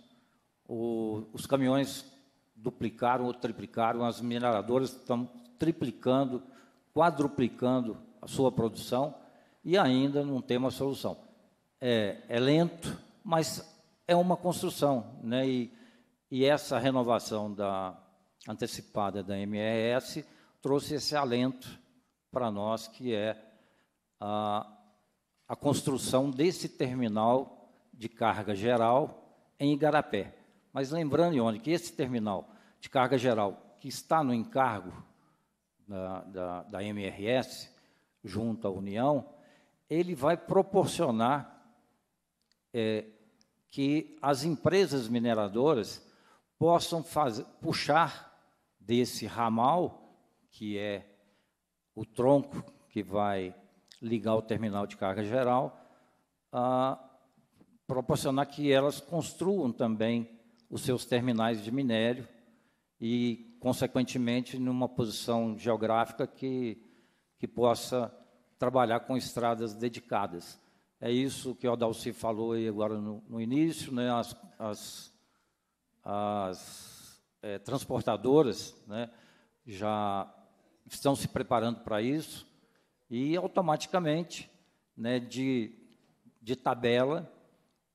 o, os caminhões duplicaram ou triplicaram, as mineradoras estão triplicando, quadruplicando a sua produção e ainda não tem uma solução. É, é lento, mas é uma construção, né? E e essa renovação da antecipada da MES trouxe esse alento para nós, que é a, a construção desse terminal de carga geral em Igarapé. Mas lembrando, onde que esse terminal de carga geral, que está no encargo da, da, da MRS, junto à União, ele vai proporcionar é, que as empresas mineradoras possam fazer, puxar desse ramal, que é o tronco que vai ligar o terminal de carga geral, a proporcionar que elas construam também os seus terminais de minério e, consequentemente, numa posição geográfica que, que possa trabalhar com estradas dedicadas. É isso que o Adalci falou agora no, no início, né, as, as as é, transportadoras né, já estão se preparando para isso e automaticamente, né, de, de tabela,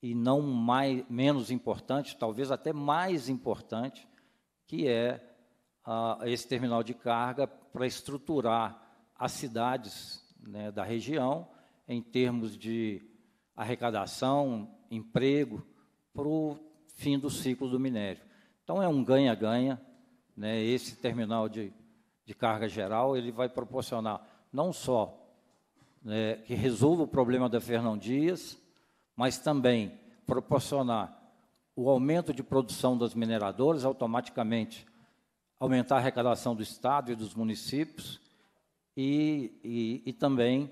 e não mais, menos importante, talvez até mais importante, que é esse terminal de carga para estruturar as cidades né, da região em termos de arrecadação, emprego, para o fim do ciclo do minério. Então, é um ganha-ganha. Né? Esse terminal de, de carga geral ele vai proporcionar não só né, que resolva o problema da Fernão Dias, mas também proporcionar o aumento de produção das mineradoras, automaticamente aumentar a arrecadação do Estado e dos municípios e, e, e também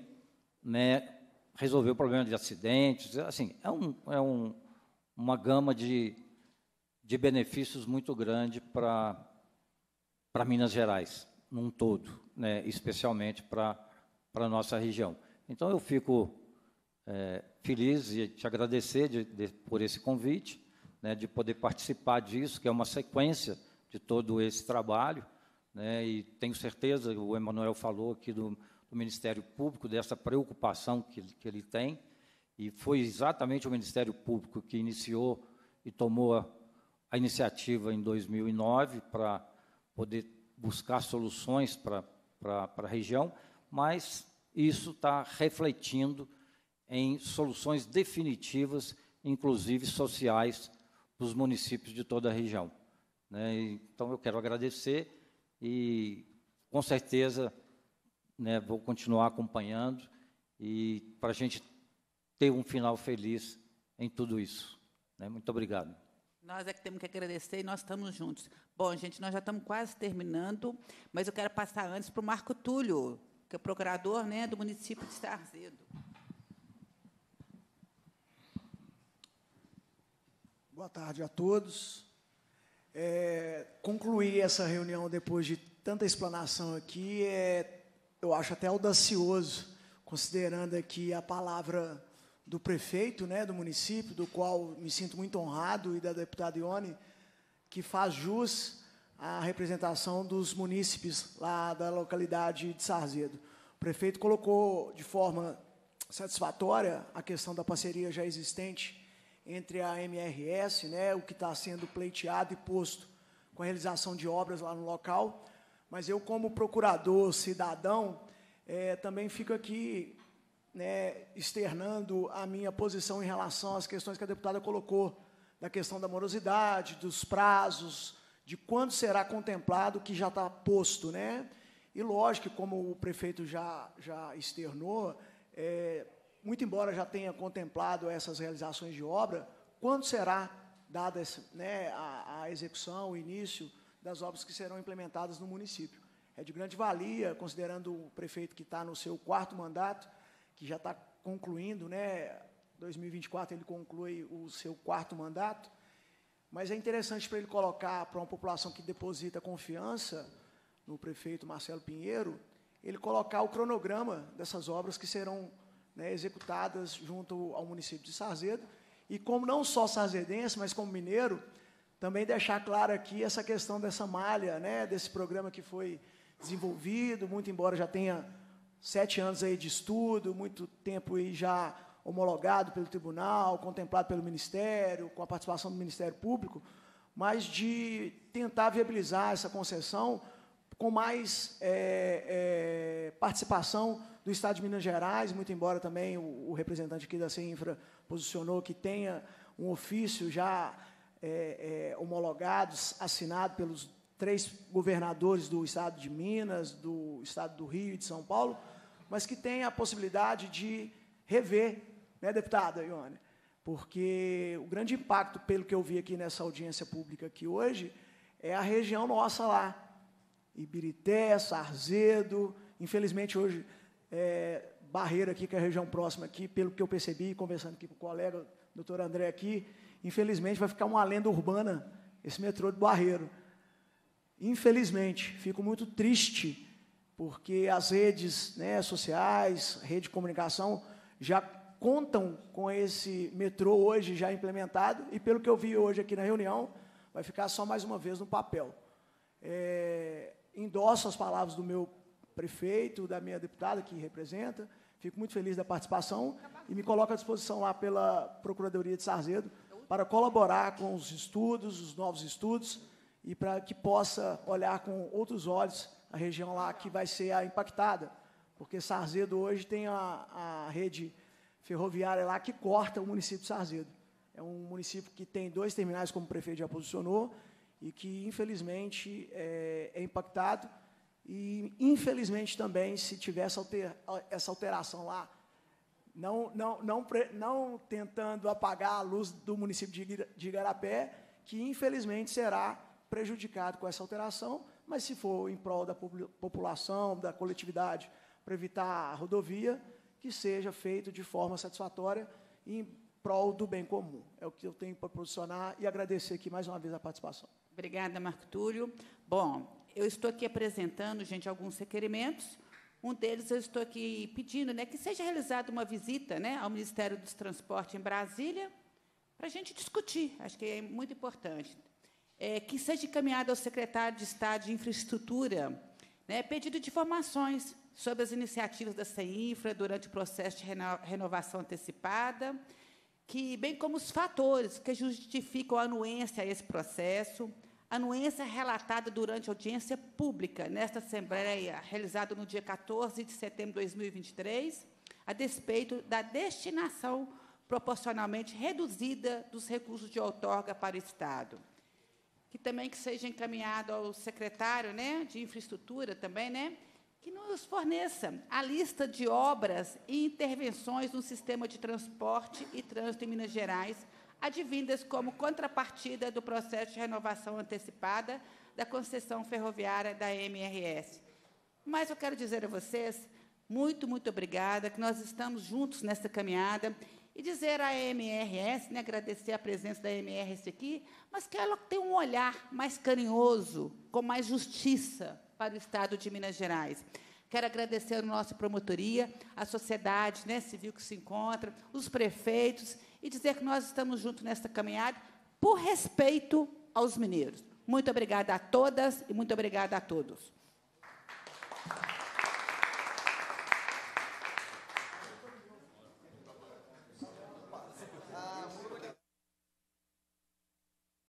né, resolver o problema de acidentes. Assim, é um, é um, uma gama de, de benefícios muito grande para Minas Gerais, num todo, né, especialmente para a nossa região. Então, eu fico é, feliz e te agradecer de, de, por esse convite, né, de poder participar disso, que é uma sequência de todo esse trabalho. Né, e tenho certeza, o Emanuel falou aqui do, do Ministério Público, dessa preocupação que, que ele tem, e foi exatamente o Ministério Público que iniciou e tomou a, a iniciativa em 2009 para poder buscar soluções para a região, mas isso está refletindo em soluções definitivas, inclusive sociais, para os municípios de toda a região. Né? Então, eu quero agradecer e, com certeza, né, vou continuar acompanhando e para a gente ter um final feliz em tudo isso. Né? Muito obrigado. Nós é que temos que agradecer e nós estamos juntos. Bom, gente, nós já estamos quase terminando, mas eu quero passar antes para o Marco Túlio, que é procurador né, do município de Sarzedo. Boa tarde a todos. É, concluir essa reunião depois de tanta explanação aqui é, eu acho até audacioso, considerando aqui a palavra do prefeito né, do município, do qual me sinto muito honrado, e da deputada Ione, que faz jus à representação dos munícipes lá da localidade de Sarzedo. O prefeito colocou de forma satisfatória a questão da parceria já existente entre a MRS, né, o que está sendo pleiteado e posto com a realização de obras lá no local, mas eu, como procurador, cidadão, é, também fico aqui né, externando a minha posição em relação às questões que a deputada colocou, da questão da morosidade, dos prazos, de quando será contemplado o que já está posto. Né? E, lógico, como o prefeito já, já externou, é, muito embora já tenha contemplado essas realizações de obra, quando será dada né, a, a execução, o início das obras que serão implementadas no município? É de grande valia, considerando o prefeito que está no seu quarto mandato, que já está concluindo, né? 2024 ele conclui o seu quarto mandato, mas é interessante para ele colocar para uma população que deposita confiança no prefeito Marcelo Pinheiro, ele colocar o cronograma dessas obras que serão né, executadas junto ao município de Sarzedo. E como não só sarzedense, mas como mineiro, também deixar claro aqui essa questão dessa malha, né, desse programa que foi desenvolvido, muito embora já tenha sete anos aí de estudo, muito tempo aí já homologado pelo tribunal, contemplado pelo Ministério, com a participação do Ministério Público, mas de tentar viabilizar essa concessão com mais é, é, participação do Estado de Minas Gerais, muito embora também o, o representante aqui da CEINFRA posicionou que tenha um ofício já é, é homologado, assinado pelos três governadores do estado de Minas, do estado do Rio e de São Paulo, mas que tem a possibilidade de rever, né, deputada Ione? Porque o grande impacto, pelo que eu vi aqui nessa audiência pública aqui hoje, é a região nossa lá. Ibirité, Sarzedo, infelizmente hoje é, Barreira aqui, que é a região próxima aqui, pelo que eu percebi, conversando aqui com o colega, doutor André aqui, infelizmente vai ficar uma lenda urbana esse metrô de Barreiro. Infelizmente, fico muito triste, porque as redes né, sociais, rede de comunicação, já contam com esse metrô hoje já implementado, e pelo que eu vi hoje aqui na reunião, vai ficar só mais uma vez no papel. É, endosso as palavras do meu prefeito, da minha deputada que representa, fico muito feliz da participação e me coloco à disposição lá pela Procuradoria de Sarzedo para colaborar com os estudos, os novos estudos, e para que possa olhar com outros olhos a região lá que vai ser impactada, porque Sarzedo hoje tem a, a rede ferroviária lá que corta o município de Sarzedo. É um município que tem dois terminais, como o prefeito já posicionou, e que, infelizmente, é, é impactado. E, infelizmente, também, se tiver essa, alter, essa alteração lá, não, não, não, não tentando apagar a luz do município de, de Igarapé, que, infelizmente, será prejudicado com essa alteração, mas se for em prol da população, da coletividade, para evitar a rodovia, que seja feito de forma satisfatória e em prol do bem comum. É o que eu tenho para posicionar e agradecer aqui mais uma vez a participação. Obrigada, Marco Túlio. Bom, eu estou aqui apresentando, gente, alguns requerimentos. Um deles eu estou aqui pedindo né, que seja realizada uma visita né, ao Ministério dos Transportes em Brasília para a gente discutir. Acho que é muito importante é, que seja encaminhado ao secretário de Estado de Infraestrutura né, pedido de informações sobre as iniciativas da CEINFRA durante o processo de renovação antecipada, que, bem como os fatores que justificam a anuência a esse processo, anuência relatada durante a audiência pública nesta Assembleia, realizada no dia 14 de setembro de 2023, a despeito da destinação proporcionalmente reduzida dos recursos de outorga para o Estado que também que seja encaminhado ao secretário né, de infraestrutura também, né, que nos forneça a lista de obras e intervenções no sistema de transporte e trânsito em Minas Gerais, advindas como contrapartida do processo de renovação antecipada da concessão ferroviária da MRS. Mas eu quero dizer a vocês, muito, muito obrigada, que nós estamos juntos nessa caminhada e dizer à MRS, né, agradecer a presença da MRS aqui, mas que ela tenha um olhar mais carinhoso, com mais justiça para o Estado de Minas Gerais. Quero agradecer a nossa promotoria, a sociedade né, civil que se encontra, os prefeitos, e dizer que nós estamos juntos nesta caminhada por respeito aos mineiros. Muito obrigada a todas e muito obrigada a todos.